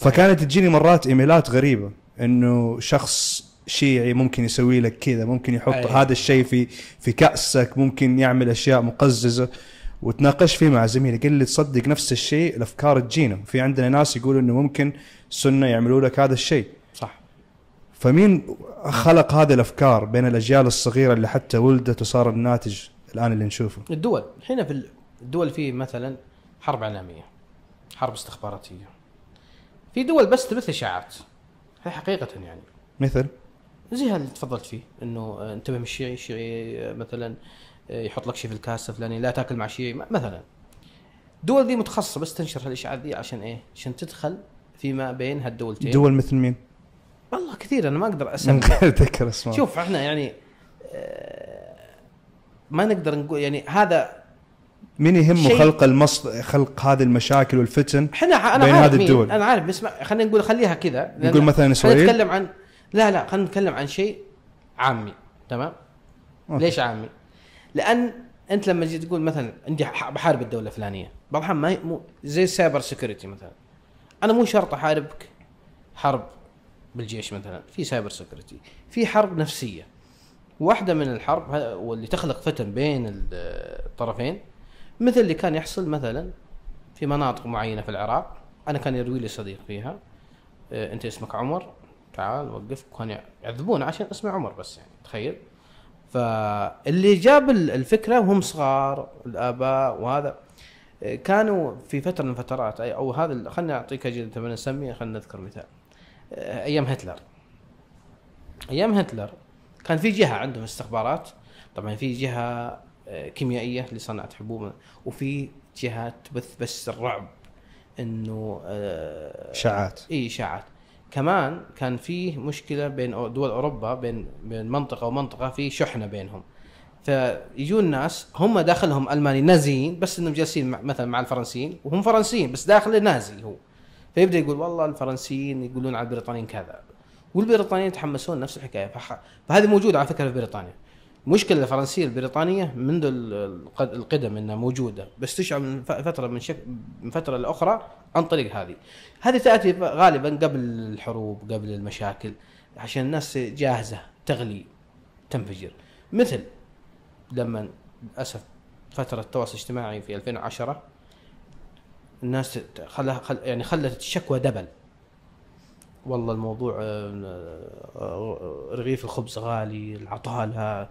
فكانت تجيني مرات ايميلات غريبه انه شخص شيعي ممكن يسوي لك كذا ممكن يحط أيه. هذا الشيء في في كاسك ممكن يعمل اشياء مقززه وتناقش فيه مع زميلي قال لي تصدق نفس الشيء الافكار تجينا في عندنا ناس يقولوا انه ممكن سنه يعملوا لك هذا الشيء فمين خلق هذه الافكار بين الاجيال الصغيره اللي حتى ولدت وصار الناتج الان اللي نشوفه؟ الدول، الحين في الدول في مثلا حرب اعلاميه حرب استخباراتيه في دول بس تبث اشاعات هي حقيقه يعني مثل زي هذا اللي تفضلت فيه انه انتبه من الشيعي الشيعي مثلا يحط لك شيء في الكاسه فلاني لا تاكل مع شيعي مثلا الدول دي متخصصه بس تنشر هالاشاعات دي عشان ايه؟ عشان تدخل فيما بين هالدولتين دول مثل مين؟ والله كثير انا ما اقدر اسمي اتذكر شوف احنا يعني آه، ما نقدر نقول يعني هذا من يهمه خلق المصد خلق هذه المشاكل والفتن احنا انا بين عارف هذه الدول انا عارف بس خلينا نقول خليها كذا نقول مثلا اسرائيل نتكلم عن لا لا خلينا نتكلم عن شيء عامي تمام أوكي. ليش عامي؟ لان انت لما تجي تقول مثلا عندي بحارب الدوله الفلانيه بعض ما مو زي السايبر سكيورتي مثلا انا مو شرط احاربك حرب بالجيش مثلا في سايبر سكيورتي في حرب نفسيه واحده من الحرب واللي تخلق فتن بين الطرفين مثل اللي كان يحصل مثلا في مناطق معينه في العراق انا كان يروي لي صديق فيها آه، انت اسمك عمر تعال وقف كان يعذبونه عشان اسمه عمر بس يعني تخيل فاللي جاب الفكره وهم صغار الاباء وهذا آه، كانوا في فتره من الفترات او هذا خلينا اعطيك اجل نسميه خلينا نذكر مثال آه، ايام هتلر ايام هتلر كان في جهه عندهم استخبارات طبعا في جهه آه، كيميائيه صنعت حبوب وفي جهه تبث بس الرعب انه آه، اشاعات اي اشاعات كمان كان في مشكله بين دول اوروبا بين بين منطقه ومنطقه في شحنه بينهم فيجون ناس هم داخلهم الماني نازيين بس انهم جالسين مثلا مع الفرنسيين وهم فرنسيين بس داخله نازي هو فيبدا يقول والله الفرنسيين يقولون على البريطانيين كذا والبريطانيين يتحمسون نفس الحكايه فهذه موجوده على فكره في بريطانيا المشكله الفرنسيه البريطانيه منذ القدم انها موجوده بس تشعر من فتره من, شك... من فتره لاخرى عن طريق هذه هذه تاتي غالبا قبل الحروب قبل المشاكل عشان الناس جاهزه تغلي تنفجر مثل لما للاسف فتره التواصل الاجتماعي في 2010 الناس خل... خل... يعني خلت الشكوى دبل والله الموضوع آه، آه، رغيف الخبز غالي العطالة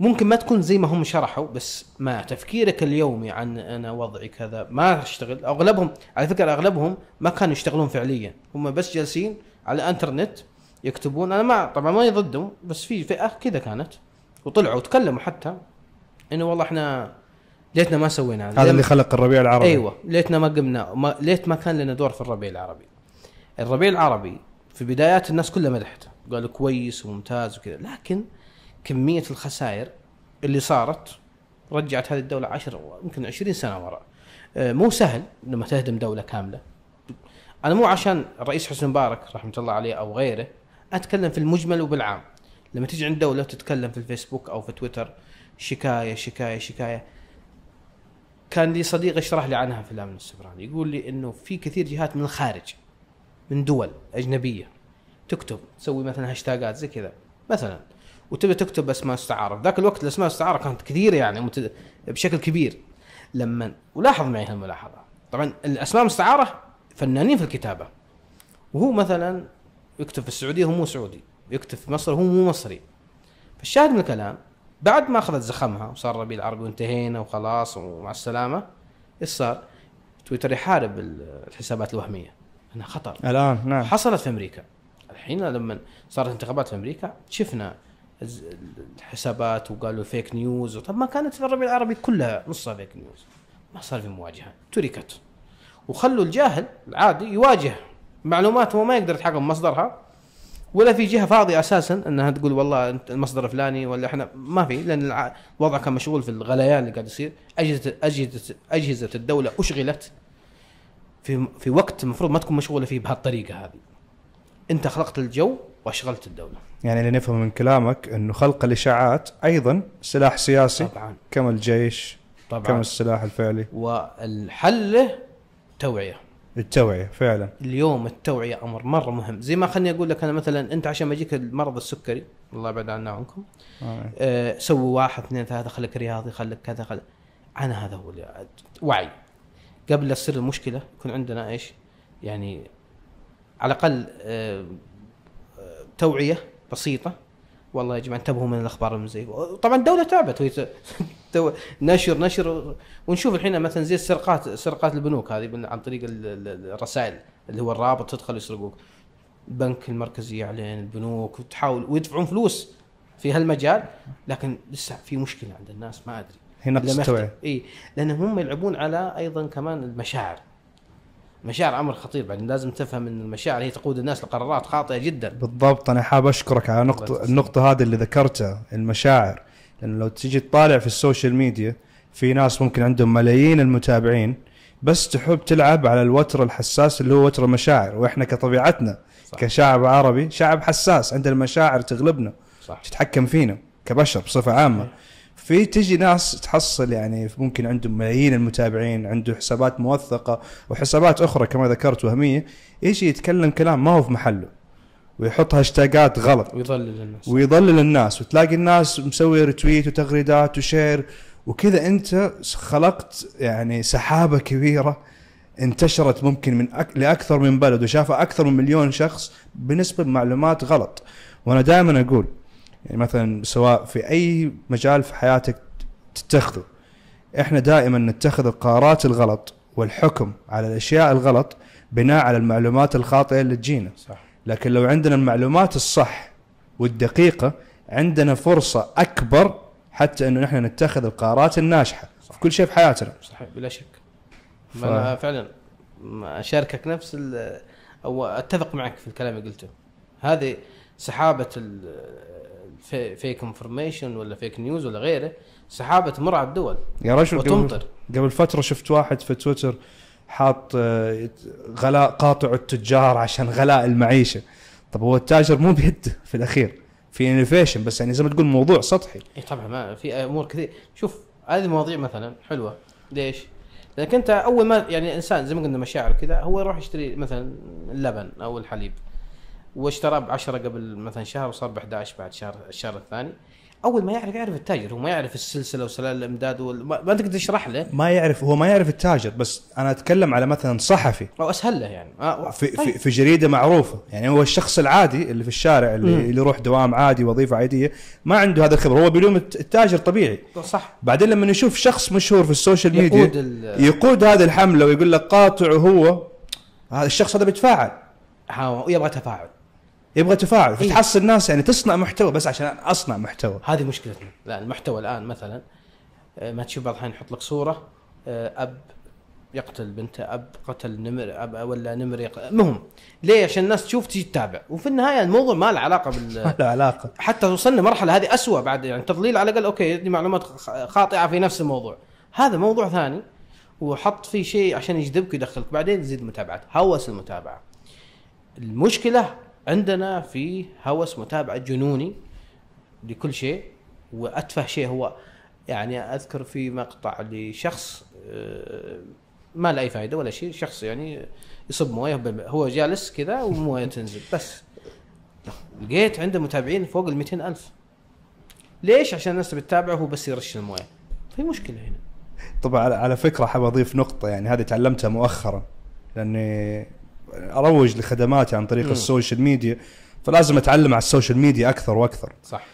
ممكن ما تكون زي ما هم شرحوا بس ما تفكيرك اليومي عن انا وضعي كذا ما اشتغل اغلبهم على فكره اغلبهم ما كانوا يشتغلون فعليا هم بس جالسين على الانترنت يكتبون انا ما طبعا ما ضدهم بس في فئه كذا كانت وطلعوا وتكلموا حتى انه والله احنا ليتنا ما سوينا هذا هذا اللي خلق الربيع العربي ايوه ليتنا ما قمنا ما ليت ما كان لنا دور في الربيع العربي الربيع العربي في بدايات الناس كلها مدحته قالوا كويس وممتاز وكذا لكن كميه الخسائر اللي صارت رجعت هذه الدوله 10 يمكن 20 سنه وراء آه، مو سهل لما تهدم دوله كامله انا مو عشان الرئيس حسن مبارك رحمه الله عليه او غيره اتكلم في المجمل وبالعام لما تيجي عند دوله تتكلم في الفيسبوك او في تويتر شكايه شكايه شكايه كان لي صديق اشرح لي عنها في الامن السبراني يقول لي انه في كثير جهات من الخارج من دول اجنبيه تكتب تسوي مثلا هاشتاجات زي كذا مثلا وتبي تكتب اسماء استعاره ذاك الوقت الاسماء الاستعاره كانت كثيره يعني متد... بشكل كبير لما ولاحظ معي هالملاحظه طبعا الاسماء المستعاره فنانين في الكتابه وهو مثلا يكتب في السعوديه هو مو سعودي يكتب في مصر هو مو مصري فالشاهد من الكلام بعد ما اخذت زخمها وصار ربيع العربي وانتهينا وخلاص ومع السلامه ايش صار؟ تويتر يحارب الحسابات الوهميه انها خطر الان نعم حصلت في امريكا الحين لما صارت انتخابات في امريكا شفنا الحسابات وقالوا فيك نيوز طب ما كانت في الربيع العربي كلها نصها فيك نيوز ما صار في مواجهه تركت وخلوا الجاهل العادي يواجه معلومات هو ما يقدر يتحقق مصدرها ولا في جهه فاضيه اساسا انها تقول والله انت المصدر فلاني ولا احنا ما في لان الوضع كان مشغول في الغليان اللي قاعد يصير اجهزه اجهزه اجهزه الدوله اشغلت في في وقت المفروض ما تكون مشغوله فيه بهالطريقه هذه. انت خلقت الجو واشغلت الدوله. يعني اللي نفهم من كلامك انه خلق الاشاعات ايضا سلاح سياسي طبعا كما الجيش طبعا كما السلاح الفعلي والحل له توعيه التوعيه فعلا اليوم التوعيه امر مره مهم زي ما خلني اقول لك انا مثلا انت عشان ما يجيك المرض السكري الله يبعد عنا عنكم آه. آه سووا واحد اثنين ثلاثه خليك رياضي خليك كذا خليك انا هذا هو وعي قبل لا تصير المشكله يكون عندنا ايش يعني على الاقل آه،, آه توعيه بسيطه والله يا جماعه انتبهوا من الاخبار المزيفه طبعا الدوله تعبت وهي محتوى نشر نشر ونشوف الحين مثلا زي السرقات سرقات البنوك هذه عن طريق الرسائل اللي هو الرابط تدخل يسرقوك البنك المركزي يعلن البنوك وتحاول ويدفعون فلوس في هالمجال لكن لسه في مشكله عند الناس ما ادري هنا التوعيه اي لان هم يلعبون على ايضا كمان المشاعر مشاعر امر خطير بعدين لازم تفهم ان المشاعر هي تقود الناس لقرارات خاطئه جدا بالضبط انا حاب اشكرك على نقطه النقطه هذه اللي ذكرتها المشاعر لانه لو تيجي تطالع في السوشيال ميديا في ناس ممكن عندهم ملايين المتابعين بس تحب تلعب على الوتر الحساس اللي هو وتر المشاعر واحنا كطبيعتنا صح. كشعب عربي شعب حساس عند المشاعر تغلبنا صح. تتحكم فينا كبشر بصفه عامه إيه. في تجي ناس تحصل يعني ممكن عندهم ملايين المتابعين عنده حسابات موثقه وحسابات اخرى كما ذكرت وهميه يجي يتكلم كلام ما هو في محله ويحط هاشتاجات غلط ويضلل الناس ويضلل الناس وتلاقي الناس مسوي ريتويت وتغريدات وشير وكذا انت خلقت يعني سحابه كبيره انتشرت ممكن من أك... لاكثر من بلد وشافها اكثر من مليون شخص بنسبه معلومات غلط وانا دائما اقول يعني مثلا سواء في اي مجال في حياتك تتخذه احنا دائما نتخذ القرارات الغلط والحكم على الاشياء الغلط بناء على المعلومات الخاطئه اللي تجينا صح لكن لو عندنا المعلومات الصح والدقيقة عندنا فرصة أكبر حتى أنه نحن نتخذ القرارات الناجحة في كل شيء في حياتنا صحيح بلا شك ف... أنا فعلا أشاركك نفس أو أتفق معك في الكلام اللي قلته هذه سحابة الفيك انفورميشن ولا فيك نيوز ولا غيره سحابة مر على الدول يا رجل وتمطر قبل, قبل فترة شفت واحد في تويتر حاط آه، غلاء قاطع التجار عشان غلاء المعيشه طب هو التاجر مو بيده في الاخير في انوفيشن بس يعني زي ما تقول موضوع سطحي اي طبعا ما في امور كثير شوف هذه المواضيع مثلا حلوه ليش؟ لانك انت اول ما يعني الانسان زي ما قلنا مشاعر كذا هو يروح يشتري مثلا اللبن او الحليب واشتراه ب 10 قبل مثلا شهر وصار ب 11 بعد شهر الشهر الثاني اول ما يعرف يعرف التاجر هو ما يعرف السلسله وسلال الامداد وال... ما تقدر تشرح له ما يعرف هو ما يعرف التاجر بس انا اتكلم على مثلا صحفي او اسهل له يعني آه. في, طيب. في في جريده معروفه يعني هو الشخص العادي اللي في الشارع اللي, اللي يروح دوام عادي وظيفه عاديه ما عنده هذا الخبره هو بيلوم التاجر طبيعي آه، صح بعدين لما يشوف شخص مشهور في السوشيال يقود ميديا ال... يقود هذه الحمله ويقول لك قاطع هو هذا الشخص هذا بيتفاعل يبغى تفاعل يبغى تفاعل إيه. فتحصل الناس ناس يعني تصنع محتوى بس عشان اصنع محتوى هذه مشكلتنا لا المحتوى الان مثلا آه، ما تشوف بعض الحين يحط لك صوره آه، اب يقتل بنته اب قتل نمر أب ولا نمر المهم ليه عشان الناس تشوف تجي تتابع وفي النهايه الموضوع ما له علاقه بال ما له علاقه حتى وصلنا مرحله هذه أسوأ بعد يعني تضليل على الاقل اوكي دي معلومات خاطئه في نفس الموضوع هذا موضوع ثاني وحط فيه شيء عشان يجذبك ويدخلك بعدين تزيد متابعات هوس المتابعه المشكله عندنا في هوس متابعه جنوني لكل شيء واتفه شيء هو يعني اذكر في مقطع لشخص آه، ما له اي فائده ولا شيء شخص يعني يصب مويه هو جالس كذا ومويه تنزل بس لقيت عنده متابعين فوق ال ألف ليش عشان الناس بتتابعه هو بس يرش المويه في مشكله هنا طبعا على فكره حاب اضيف نقطه يعني هذه تعلمتها مؤخرا لاني اروج لخدماتي عن طريق م. السوشيال ميديا فلازم اتعلم على السوشيال ميديا اكثر واكثر صح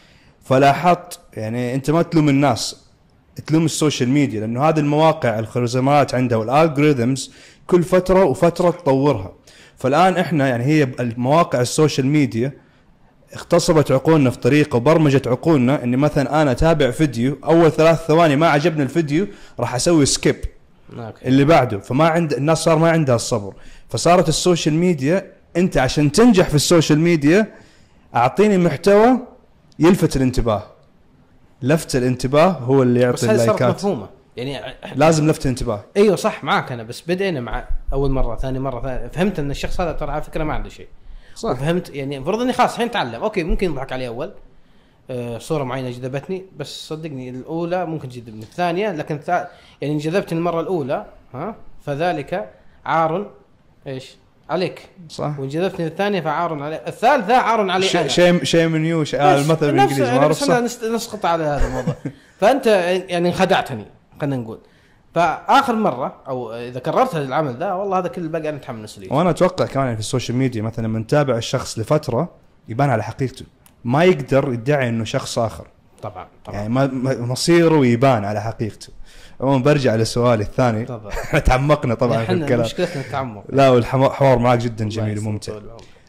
فلاحظت يعني انت ما تلوم الناس تلوم السوشيال ميديا لانه هذه المواقع الخوارزميات عندها والالجوريثمز كل فتره وفتره تطورها فالان احنا يعني هي المواقع السوشيال ميديا اغتصبت عقولنا في طريقه وبرمجت عقولنا اني مثلا انا اتابع فيديو اول ثلاث ثواني ما عجبني الفيديو راح اسوي سكيب أوكي. اللي بعده فما عند الناس صار ما عندها الصبر فصارت السوشيال ميديا انت عشان تنجح في السوشيال ميديا اعطيني محتوى يلفت الانتباه لفت الانتباه هو اللي يعطي بس اللايكات صارت مفهومه يعني لازم لفت الانتباه ايوه صح معاك انا بس بدينا مع اول مره ثاني مره ثاني فهمت ان الشخص هذا ترى على فكره ما عنده شيء صح فهمت يعني المفروض اني خلاص الحين تعلم اوكي ممكن يضحك علي اول آه، صوره معينه جذبتني بس صدقني الاولى ممكن تجذبني الثانيه لكن يعني انجذبت المره الاولى ها فذلك عار ايش؟ عليك صح وان جذبتني الثانيه فعار علي الثالثه عار علي شيء شيء شي من يو آه المثل بالانجليزي يعني ما اعرف صح نسقط على هذا الموضوع فانت يعني خدعتني خلينا نقول فاخر مره او اذا كررت العمل ذا والله هذا كل باقي انا اتحمل ليه وانا اتوقع كمان يعني في السوشيال ميديا مثلا لما نتابع الشخص لفتره يبان على حقيقته ما يقدر يدعي انه شخص اخر طبعا طبعا يعني مصيره يبان على حقيقته عموما برجع لسؤالي الثاني طبعا تعمقنا طبعا في الكلام مشكلتنا التعمق لا والحوار معك جدا جميل وممتع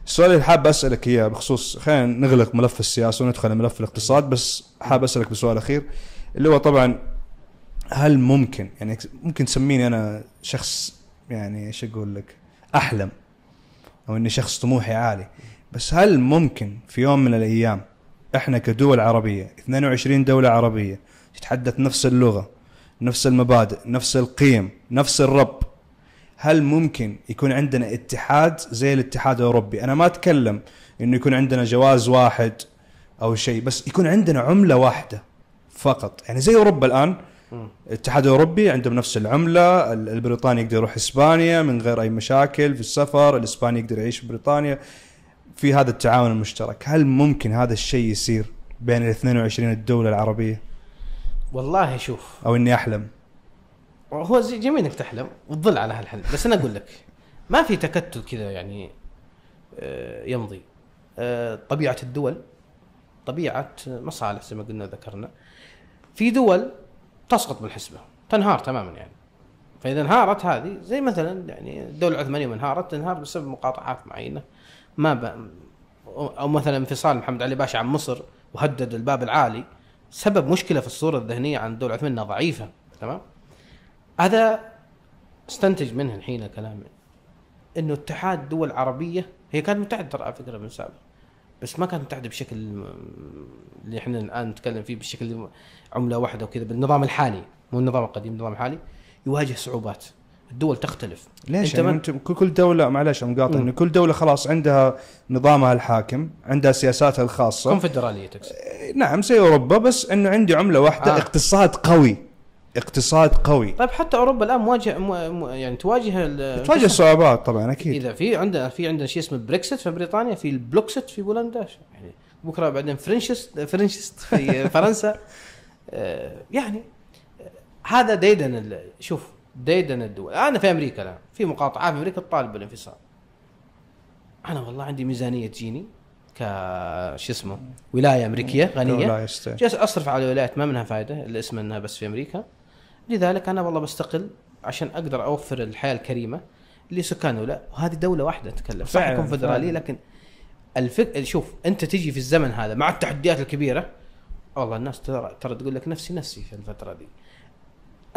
السؤال اللي حاب اسالك اياه بخصوص خلينا نغلق ملف السياسه وندخل ملف الاقتصاد بس حاب اسالك بسؤال اخير اللي هو طبعا هل ممكن يعني ممكن تسميني انا شخص يعني ايش اقول لك احلم او اني شخص طموحي عالي بس هل ممكن في يوم من الايام احنا كدول عربيه 22 دوله عربيه تتحدث نفس اللغه نفس المبادئ نفس القيم نفس الرب هل ممكن يكون عندنا اتحاد زي الاتحاد الاوروبي انا ما اتكلم انه يكون عندنا جواز واحد او شيء بس يكون عندنا عمله واحده فقط يعني زي اوروبا الان الاتحاد الاوروبي عندهم نفس العمله البريطاني يقدر يروح اسبانيا من غير اي مشاكل في السفر الاسباني يقدر يعيش في بريطانيا في هذا التعاون المشترك هل ممكن هذا الشيء يصير بين ال 22 الدوله العربيه والله شوف او اني احلم هو جميل انك تحلم وتظل على هالحلم بس انا اقول لك ما في تكتل كذا يعني آه، يمضي آه، طبيعه الدول طبيعه مصالح زي ما قلنا ذكرنا في دول تسقط بالحسبه تنهار تماما يعني فاذا انهارت هذه زي مثلا يعني الدوله العثمانيه من انهارت تنهار بسبب مقاطعات معينه ما او مثلا انفصال محمد علي باشا عن مصر وهدد الباب العالي سبب مشكله في الصوره الذهنيه عن الدوله العثمانيه انها ضعيفه تمام هذا استنتج منه الحين كلامي انه اتحاد دول العربيه هي كانت متحده ترى على فكره من سابق بس ما كانت متحده بشكل اللي احنا الان نتكلم فيه بشكل عمله واحده وكذا بالنظام الحالي مو النظام القديم النظام الحالي يواجه صعوبات الدول تختلف ليش انت يعني من... كل دوله معلش مقاطع انه كل دوله خلاص عندها نظامها الحاكم عندها سياساتها الخاصه كونفدراليه تقصد إيه، نعم زي اوروبا بس انه عندي عمله واحده آه. اقتصاد قوي اقتصاد قوي طيب حتى اوروبا الان مواجهه مو... يعني تواجه تواجه صعوبات طبعا اكيد اذا في عندنا في عندنا شيء اسمه بريكسيت في بريطانيا في البلوكسيت في بولندا يعني بكره بعدين فرنشست فرنشست في فرنسا آه، يعني هذا ديدن شوف ديدن الدول انا في امريكا الان في مقاطعات في امريكا تطالب بالانفصال انا والله عندي ميزانيه تجيني ك شو اسمه ولايه امريكيه غنيه جالس اصرف على ولايات ما منها فائده اللي اسمها انها بس في امريكا لذلك انا والله بستقل عشان اقدر اوفر الحياه الكريمه لسكان ولا وهذه دوله واحده تتكلم صح كونفدراليه لكن الفك... شوف انت تجي في الزمن هذا مع التحديات الكبيره والله الناس ترى ترى تقول لك نفسي نفسي في الفتره دي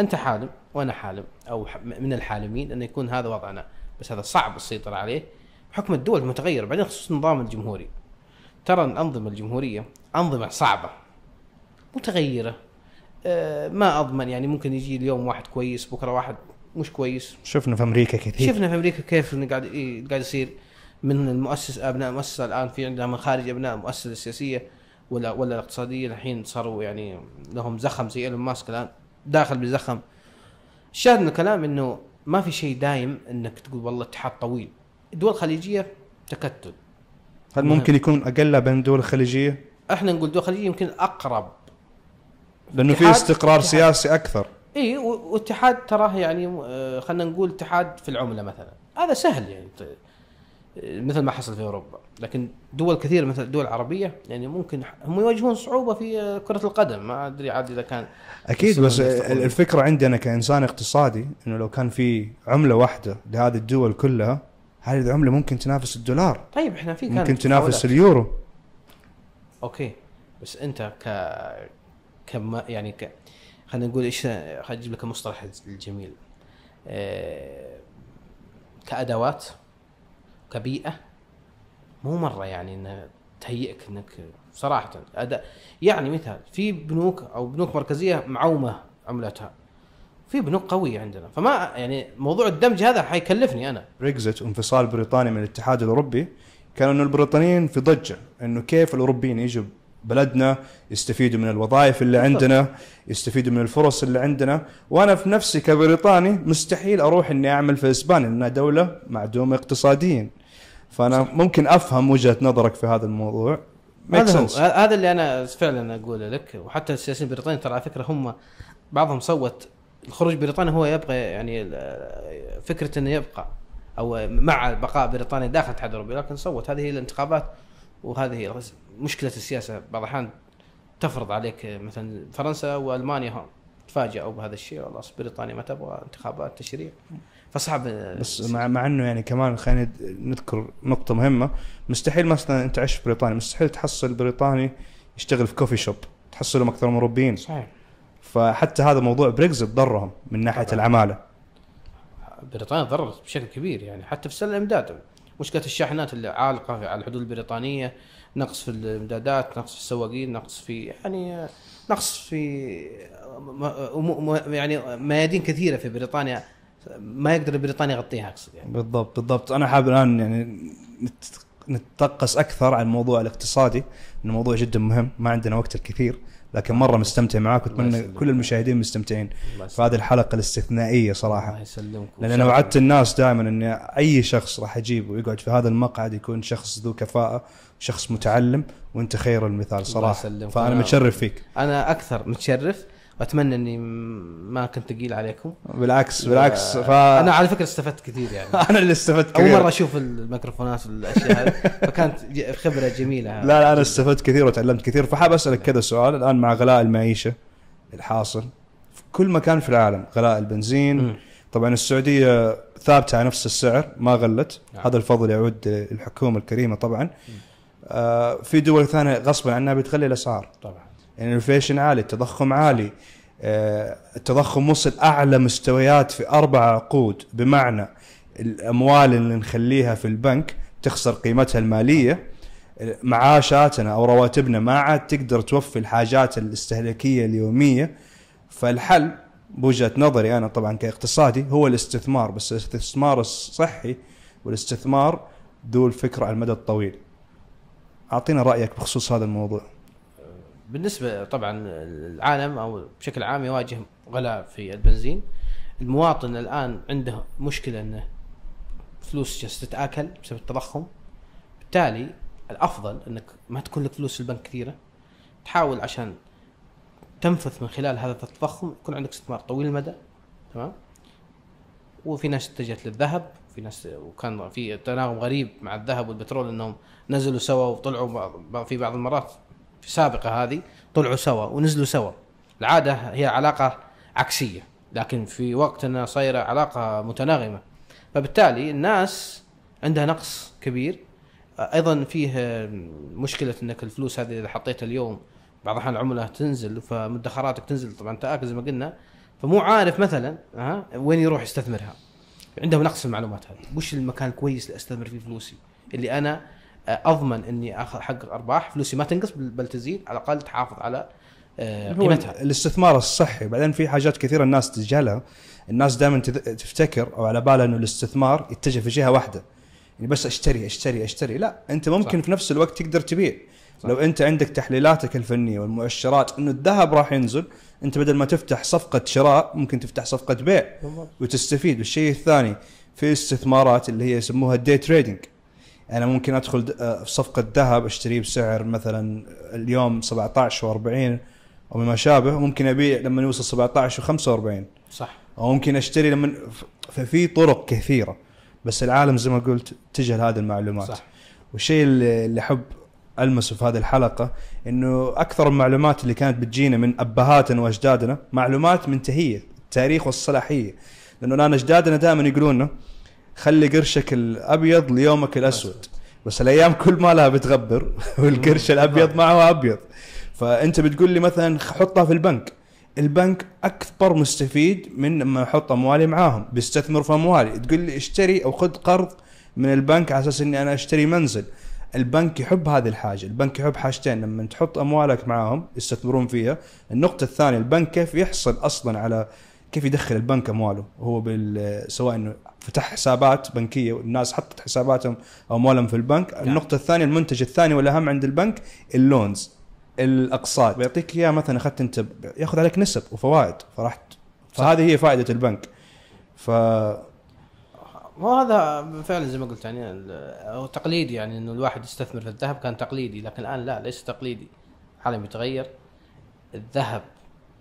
انت حالم وانا حالم او من الحالمين انه يكون هذا وضعنا بس هذا صعب السيطره عليه بحكم الدول المتغيره بعدين خصوصا النظام الجمهوري ترى الانظمه الجمهوريه انظمه صعبه متغيره آه، ما اضمن يعني ممكن يجي اليوم واحد كويس بكره واحد مش كويس شفنا في امريكا كثير شفنا في امريكا كيف قاعد قاعد يصير من المؤسس ابناء المؤسسه الان في عندنا من خارج ابناء المؤسسه السياسيه ولا ولا الاقتصاديه الحين صاروا يعني لهم زخم زي ايلون ماسك الان داخل بزخم الشاهد من الكلام انه ما في شيء دايم انك تقول والله اتحاد طويل الدول الخليجيه تكتل هل ممكن يكون اقل بين الدول الخليجيه؟ احنا نقول دول الخليجيه يمكن اقرب لانه في استقرار اتحاد. سياسي اكثر اي واتحاد تراه يعني آه، خلينا نقول اتحاد في العمله مثلا هذا سهل يعني مثل ما حصل في اوروبا لكن دول كثيره مثل الدول العربيه يعني ممكن هم يواجهون صعوبه في كره القدم ما ادري عاد اذا كان اكيد بس الفكره عندي انا كانسان اقتصادي انه لو كان في عمله واحده لهذه الدول كلها هذه العمله ممكن تنافس الدولار طيب احنا في ممكن تنافس اليورو اوكي بس انت ك كما يعني ك خلينا نقول ايش خلينا اجيب لك المصطلح الجميل إيه... كادوات كبيئه مو مره يعني انها تهيئك انك صراحه أداء يعني مثال في بنوك او بنوك مركزيه معومه عملتها في بنوك قويه عندنا فما يعني موضوع الدمج هذا حيكلفني انا بريكزت انفصال بريطانيا من الاتحاد الاوروبي كان انه البريطانيين في ضجه انه كيف الاوروبيين يجوا بلدنا يستفيدوا من الوظائف اللي عندنا يستفيدوا من الفرص اللي عندنا وانا في نفسي كبريطاني مستحيل اروح اني اعمل في اسبانيا لانها دوله معدومه اقتصاديا فانا صح. ممكن افهم وجهه نظرك في هذا الموضوع هذا هذا اللي انا فعلا اقوله لك وحتى السياسيين البريطانيين ترى على فكره هم بعضهم صوت الخروج بريطانيا هو يبقى يعني فكره انه يبقى او مع بقاء بريطانيا داخل الاتحاد الاوروبي لكن صوت هذه هي الانتخابات وهذه هي مشكله السياسه بعض الاحيان تفرض عليك مثلا فرنسا والمانيا هم تفاجئوا بهذا الشيء والله بريطانيا ما تبغى انتخابات تشريع فصعب آه، بس مع, مع انه يعني كمان خلينا نذكر نقطه مهمه مستحيل مثلا انت عايش في بريطانيا مستحيل تحصل بريطاني يشتغل في كوفي شوب تحصلهم اكثر من اوروبيين صحيح فحتى هذا موضوع بريكزت ضرهم من ناحيه طبعا. العماله بريطانيا ضررت بشكل كبير يعني حتى في سله الامداد مشكله الشاحنات اللي عالقه على الحدود البريطانيه نقص في الامدادات نقص في السواقين نقص في يعني آه، نقص في آه، يعني ميادين كثيره في بريطانيا ما يقدر بريطانيا يغطيها اقصد يعني بالضبط بالضبط انا حابب الان يعني نتطقس اكثر عن الموضوع الاقتصادي انه موضوع جدا مهم ما عندنا وقت الكثير لكن مره مستمتع معاك واتمنى كل المشاهدين مستمتعين في هذه الحلقه الاستثنائيه صراحه الله يسلمك لان انا وعدت الناس دائما ان اي شخص راح اجيبه ويقعد في هذا المقعد يكون شخص ذو كفاءه شخص متعلم وانت خير المثال صراحه فانا متشرف فيك انا اكثر متشرف واتمنى اني ما كنت ثقيل عليكم بالعكس بالعكس ف... انا على فكره استفدت كثير يعني انا اللي استفدت كثير اول مره اشوف الميكروفونات والاشياء هذه فكانت خبره جميله لا لا انا استفدت كثير وتعلمت كثير فحاب اسالك كذا سؤال الان مع غلاء المعيشه الحاصل في كل مكان في العالم غلاء البنزين طبعا السعوديه ثابته على نفس السعر ما غلت نعم. هذا الفضل يعود للحكومه الكريمه طبعا آه في دول ثانيه غصبا عنها بتغلي الاسعار طبعا الانفليشن عالي التضخم عالي آه، التضخم وصل اعلى مستويات في اربع عقود بمعنى الاموال اللي نخليها في البنك تخسر قيمتها الماليه معاشاتنا او رواتبنا ما عاد تقدر توفي الحاجات الاستهلاكيه اليوميه فالحل بوجهه نظري انا طبعا كاقتصادي هو الاستثمار بس الاستثمار الصحي والاستثمار ذو الفكره على المدى الطويل اعطينا رايك بخصوص هذا الموضوع بالنسبه طبعا العالم او بشكل عام يواجه غلاء في البنزين المواطن الان عنده مشكله انه فلوس جالسه تتاكل بسبب التضخم بالتالي الافضل انك ما تكون لك فلوس في البنك كثيره تحاول عشان تنفث من خلال هذا التضخم يكون عندك استثمار طويل المدى تمام وفي ناس اتجهت للذهب في ناس وكان في تناغم غريب مع الذهب والبترول انهم نزلوا سوا وطلعوا في بعض المرات في السابقه هذه طلعوا سوا ونزلوا سوا العاده هي علاقه عكسيه لكن في وقتنا صايره علاقه متناغمه فبالتالي الناس عندها نقص كبير ايضا فيه مشكله انك الفلوس هذه اذا حطيتها اليوم بعض الاحيان العمله تنزل فمدخراتك تنزل طبعا تاكل زي ما قلنا فمو عارف مثلا ها وين يروح يستثمرها عندهم نقص المعلومات هذه وش المكان الكويس اللي استثمر فيه فلوسي اللي انا آه، اضمن اني اخذ حقق ارباح فلوسي ما تنقص بل تزيد على الاقل تحافظ على آه، قيمتها الاستثمار الصحي بعدين في حاجات كثيره الناس تجهلها الناس دائما تفتكر او على بالها انه الاستثمار يتجه في جهه واحده يعني بس اشتري اشتري اشتري لا انت ممكن صح. في نفس الوقت تقدر تبيع صح. لو انت عندك تحليلاتك الفنيه والمؤشرات انه الذهب راح ينزل انت بدل ما تفتح صفقه شراء ممكن تفتح صفقه بيع بالضبط. وتستفيد والشيء الثاني في استثمارات اللي هي يسموها الدي تريدنج انا ممكن ادخل آه، في صفقه ذهب اشتريه بسعر مثلا اليوم 17 و40 او ما شابه ممكن ابيع لما يوصل 17 و45 صح او ممكن اشتري لما ففي طرق كثيره بس العالم زي ما قلت تجهل هذه المعلومات صح. والشيء اللي احب المسه في هذه الحلقه انه اكثر المعلومات اللي كانت بتجينا من ابهاتنا واجدادنا معلومات منتهيه التاريخ والصلاحيه لانه الان اجدادنا دائما يقولون لنا خلي قرشك الابيض ليومك الاسود بس الايام كل مالها بتغبر والقرش الابيض معه ابيض فانت بتقول لي مثلا حطها في البنك البنك اكبر مستفيد من لما احط اموالي معاهم بيستثمر في اموالي تقول لي اشتري او خذ قرض من البنك على اساس اني انا اشتري منزل البنك يحب هذه الحاجه البنك يحب حاجتين لما تحط اموالك معاهم يستثمرون فيها النقطه الثانيه البنك كيف يحصل اصلا على كيف يدخل البنك امواله هو بال سواء انه فتح حسابات بنكيه والناس حطت حساباتهم اموالهم في البنك نعم. النقطه الثانيه المنتج الثاني والاهم عند البنك اللونز الاقساط بيعطيك اياه مثلا اخذت انت ياخذ عليك نسب وفوائد فرحت فهذه هي فائده البنك ف وهذا فعلا زي ما قلت يعني هو تقليدي يعني انه الواحد يستثمر في الذهب كان تقليدي لكن الان لا ليس تقليدي العالم يتغير الذهب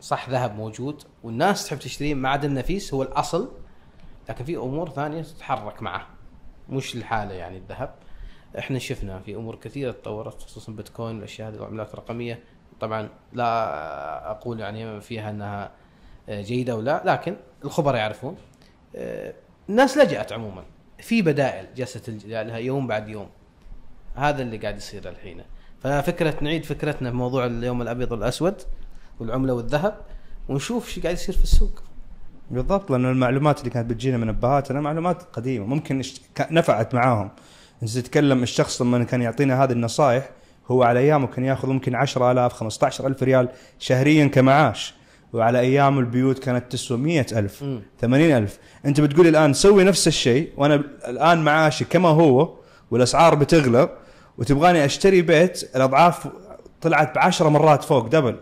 صح ذهب موجود والناس تحب تشتريه ما عدا النفيس هو الاصل لكن في امور ثانيه تتحرك معه مش الحاله يعني الذهب احنا شفنا في امور كثيره تطورت خصوصا بيتكوين والاشياء هذه العملات الرقميه طبعا لا اقول يعني فيها انها جيده ولا لكن الخبراء يعرفون الناس لجأت عموما في بدائل جالسه تلجا لها يوم بعد يوم هذا اللي قاعد يصير الحين ففكره نعيد فكرتنا بموضوع اليوم الابيض والاسود والعمله والذهب ونشوف شو قاعد يصير في السوق بالضبط لانه المعلومات اللي كانت بتجينا من ابهاتنا معلومات قديمه ممكن نفعت معاهم انت تتكلم الشخص لما كان يعطينا هذه النصائح هو على ايامه كان ياخذ ممكن 10000 15000 ريال شهريا كمعاش وعلى ايام البيوت كانت تسوى 100000 80000 انت بتقول الان سوي نفس الشيء وانا الان معاشي كما هو والاسعار بتغلى وتبغاني اشتري بيت الاضعاف طلعت ب 10 مرات فوق دبل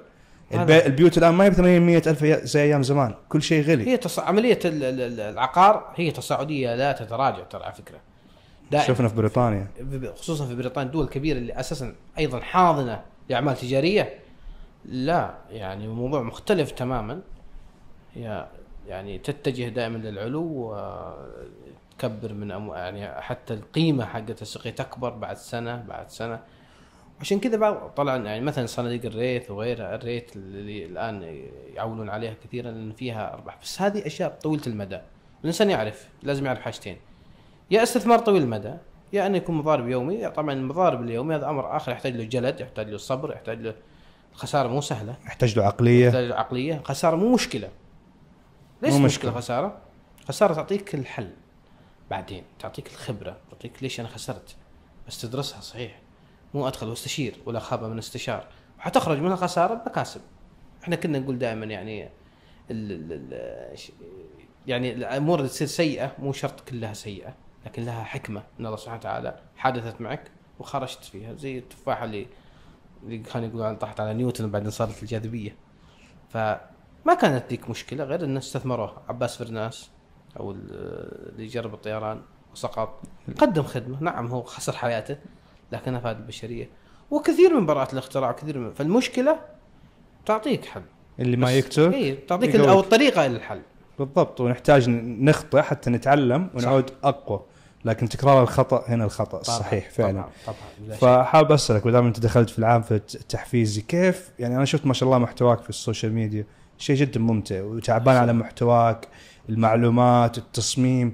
البيوت الان ما هي ب 800 الف زي ايام زمان كل شيء غلي هي تص... عمليه العقار هي تصاعديه لا تتراجع ترى على فكره دائما شفنا في بريطانيا خصوصا في بريطانيا دول كبيره اللي اساسا ايضا حاضنه لاعمال تجاريه لا يعني موضوع مختلف تماما هي يعني تتجه دائما للعلو وتكبر من أمو... يعني حتى القيمه حقت السوقيه تكبر بعد سنه بعد سنه عشان كذا بقى طلع يعني مثلا صناديق الريت وغيرها الريت اللي الان يعولون عليها كثيرا لان فيها ارباح بس هذه اشياء طويله المدى الانسان يعرف لازم يعرف حاجتين يا استثمار طويل المدى يا انه يكون مضارب يومي طبعا المضارب اليومي هذا امر اخر يحتاج له جلد يحتاج له صبر يحتاج له خساره مو سهله يحتاج له عقليه يحتاج له عقليه خساره مو مشكله ليش مو مشكله, مشكلة خساره خساره تعطيك الحل بعدين تعطيك الخبره تعطيك ليش انا خسرت بس تدرسها صحيح مو ادخل واستشير ولا خاب من استشار وحتخرج منها خساره بمكاسب احنا كنا نقول دائما يعني الـ الـ يعني الامور اللي تصير سيئه مو شرط كلها سيئه لكن لها حكمه من الله سبحانه وتعالى حدثت معك وخرجت فيها زي التفاحه اللي اللي يقول عن طاحت على نيوتن وبعدين صارت الجاذبيه فما كانت ذيك مشكله غير ان استثمروها عباس فرناس او اللي جرب الطيران وسقط قدم خدمه نعم هو خسر حياته لكنها فائدة البشريه وكثير من براءات الاختراع كثير من فالمشكله تعطيك حل اللي ما يكتب اي تعطيك او الطريقه الى الحل بالضبط ونحتاج نخطئ حتى نتعلم ونعود صح. اقوى لكن تكرار الخطا هنا الخطا طبعا الصحيح فعلا طبعا طبعا فحاب اسالك ما دام انت دخلت في العام في التحفيز كيف يعني انا شفت ما شاء الله محتواك في السوشيال ميديا شيء جدا ممتع وتعبان على محتواك المعلومات التصميم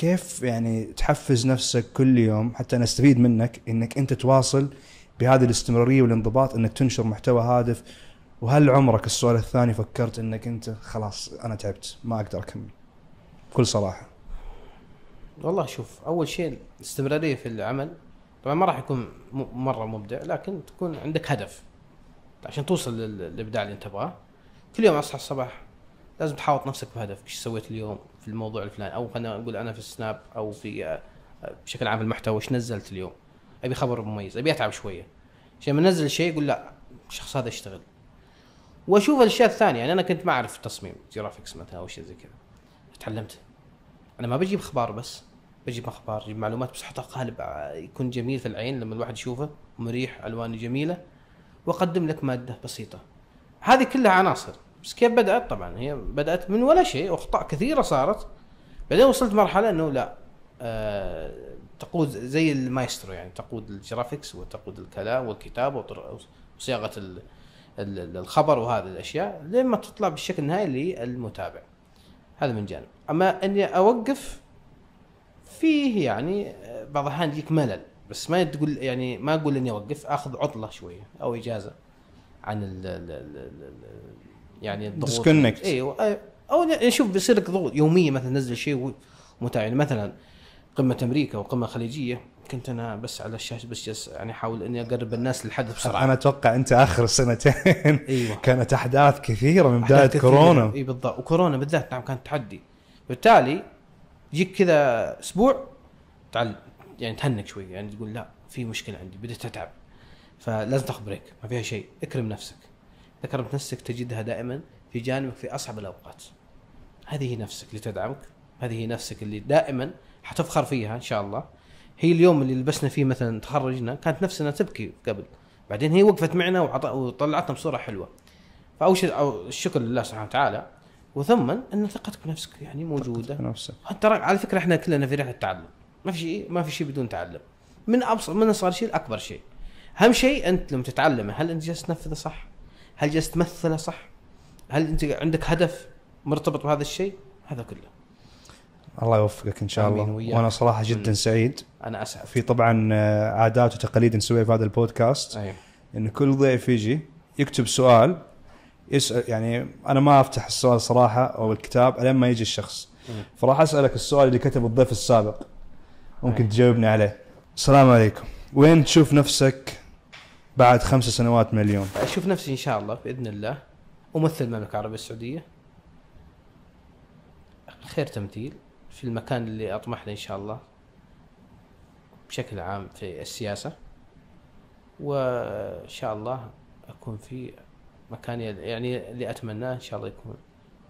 كيف يعني تحفز نفسك كل يوم حتى انا استفيد منك انك انت تواصل بهذه الاستمراريه والانضباط انك تنشر محتوى هادف وهل عمرك السؤال الثاني فكرت انك انت خلاص انا تعبت ما اقدر اكمل بكل صراحه والله شوف اول شيء الاستمراريه في العمل طبعا ما راح يكون مره مبدع لكن تكون عندك هدف عشان توصل للابداع اللي انت تبغاه كل يوم اصحى الصباح لازم تحاوط نفسك بهدف ايش سويت اليوم في الموضوع الفلاني او خلينا نقول انا في السناب او في آه، آه، بشكل عام في المحتوى ايش نزلت اليوم ابي خبر مميز ابي اتعب شويه عشان لما انزل شيء يقول لا الشخص هذا اشتغل واشوف الاشياء الثانيه يعني انا كنت ما اعرف التصميم جرافيكس مثلا او شيء زي كذا تعلمت انا ما بجيب اخبار بس بجيب اخبار بجيب معلومات بس احطها قالب آه، يكون جميل في العين لما الواحد يشوفه مريح الوانه جميله واقدم لك ماده بسيطه هذه كلها عناصر بس كيف بدات طبعا هي بدات من ولا شيء واخطاء كثيره صارت بعدين وصلت مرحله انه لا آه تقود زي المايسترو يعني تقود الجرافيكس وتقود الكلام والكتابه وصياغه الخبر وهذه الاشياء لين ما تطلع بالشكل النهائي للمتابع هذا من جانب اما اني اوقف فيه يعني آه، بعض الاحيان يجيك ملل بس ما تقول يعني ما اقول اني اوقف اخذ عطله شويه او اجازه عن الـ الـ الـ يعني الضغوط ديسكونكت ايوه او نشوف بيصير لك ضغوط يوميا مثلا نزل شيء متعب يعني مثلا قمه امريكا وقمه خليجيه كنت انا بس على الشاشه بس جس يعني احاول اني اقرب الناس للحدث بسرعه انا اتوقع انت اخر سنتين ايوه كانت احداث كثيره من بدايه كورونا اي بالضبط وكورونا بالذات نعم كانت تحدي بالتالي يجيك كذا اسبوع تعال يعني تهنك شوي يعني تقول لا في مشكله عندي بديت اتعب فلازم تاخذ بريك ما فيها شيء اكرم نفسك ذكرت نفسك تجدها دائما في جانبك في اصعب الاوقات هذه هي نفسك اللي تدعمك هذه هي نفسك اللي دائما حتفخر فيها ان شاء الله هي اليوم اللي لبسنا فيه مثلا تخرجنا كانت نفسنا تبكي قبل بعدين هي وقفت معنا وطلعتنا بصوره حلوه فاول شيء الشكر لله سبحانه وتعالى وثم ان ثقتك بنفسك يعني موجوده بنفسك ترى على فكره احنا كلنا في رحله تعلم ما في شيء ما في شيء بدون تعلم من ابسط من اصغر شيء لاكبر شيء اهم شيء انت لما تتعلمه هل انت جالس تنفذه صح؟ هل جالس تمثله صح؟ هل انت عندك هدف مرتبط بهذا الشيء؟ هذا كله. الله يوفقك ان شاء الله وياك. وانا صراحه جدا أمم. سعيد انا اسعد في طبعا آه، عادات وتقاليد نسويها في هذا البودكاست أيوه. ان كل ضيف يجي يكتب سؤال يسال يعني انا ما افتح السؤال صراحه او الكتاب الين ما يجي الشخص أيوه. فراح اسالك السؤال اللي كتبه الضيف السابق ممكن أيه. تجاوبني عليه السلام عليكم وين تشوف نفسك بعد خمس سنوات من اليوم اشوف نفسي ان شاء الله باذن الله امثل المملكه العربيه السعوديه خير تمثيل في المكان اللي اطمح له ان شاء الله بشكل عام في السياسه وان شاء الله اكون في مكان يعني اللي اتمناه ان شاء الله يكون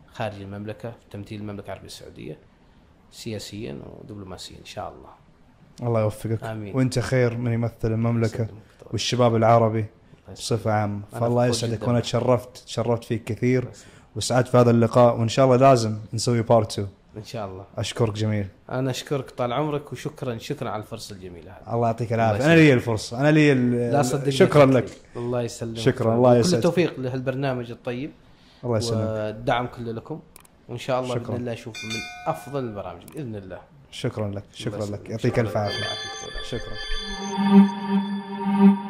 خارج المملكه في تمثيل المملكه العربيه السعوديه سياسيا ودبلوماسيا ان شاء الله الله يوفقك امين وانت خير من يمثل المملكه سلم. والشباب العربي بصفه عامه فالله يسعدك وانا تشرفت تشرفت فيك كثير وسعدت في هذا اللقاء وان شاء الله لازم نسوي بارت 2 ان شاء الله اشكرك جميل انا اشكرك طال عمرك وشكرا شكرا على الفرصه الجميله هذه الله يعطيك العافيه انا لي الفرصه انا لي لا صدق شكرا لك الله يسلمك شكرا الله يسلمك كل التوفيق لهالبرنامج الطيب الله يسلمك والدعم كله لكم وان شاء الله شكرا. باذن الله اشوف من افضل البرامج باذن الله شكرا لك شكرا لك يعطيك الف عافيه شكرا Mm-hmm.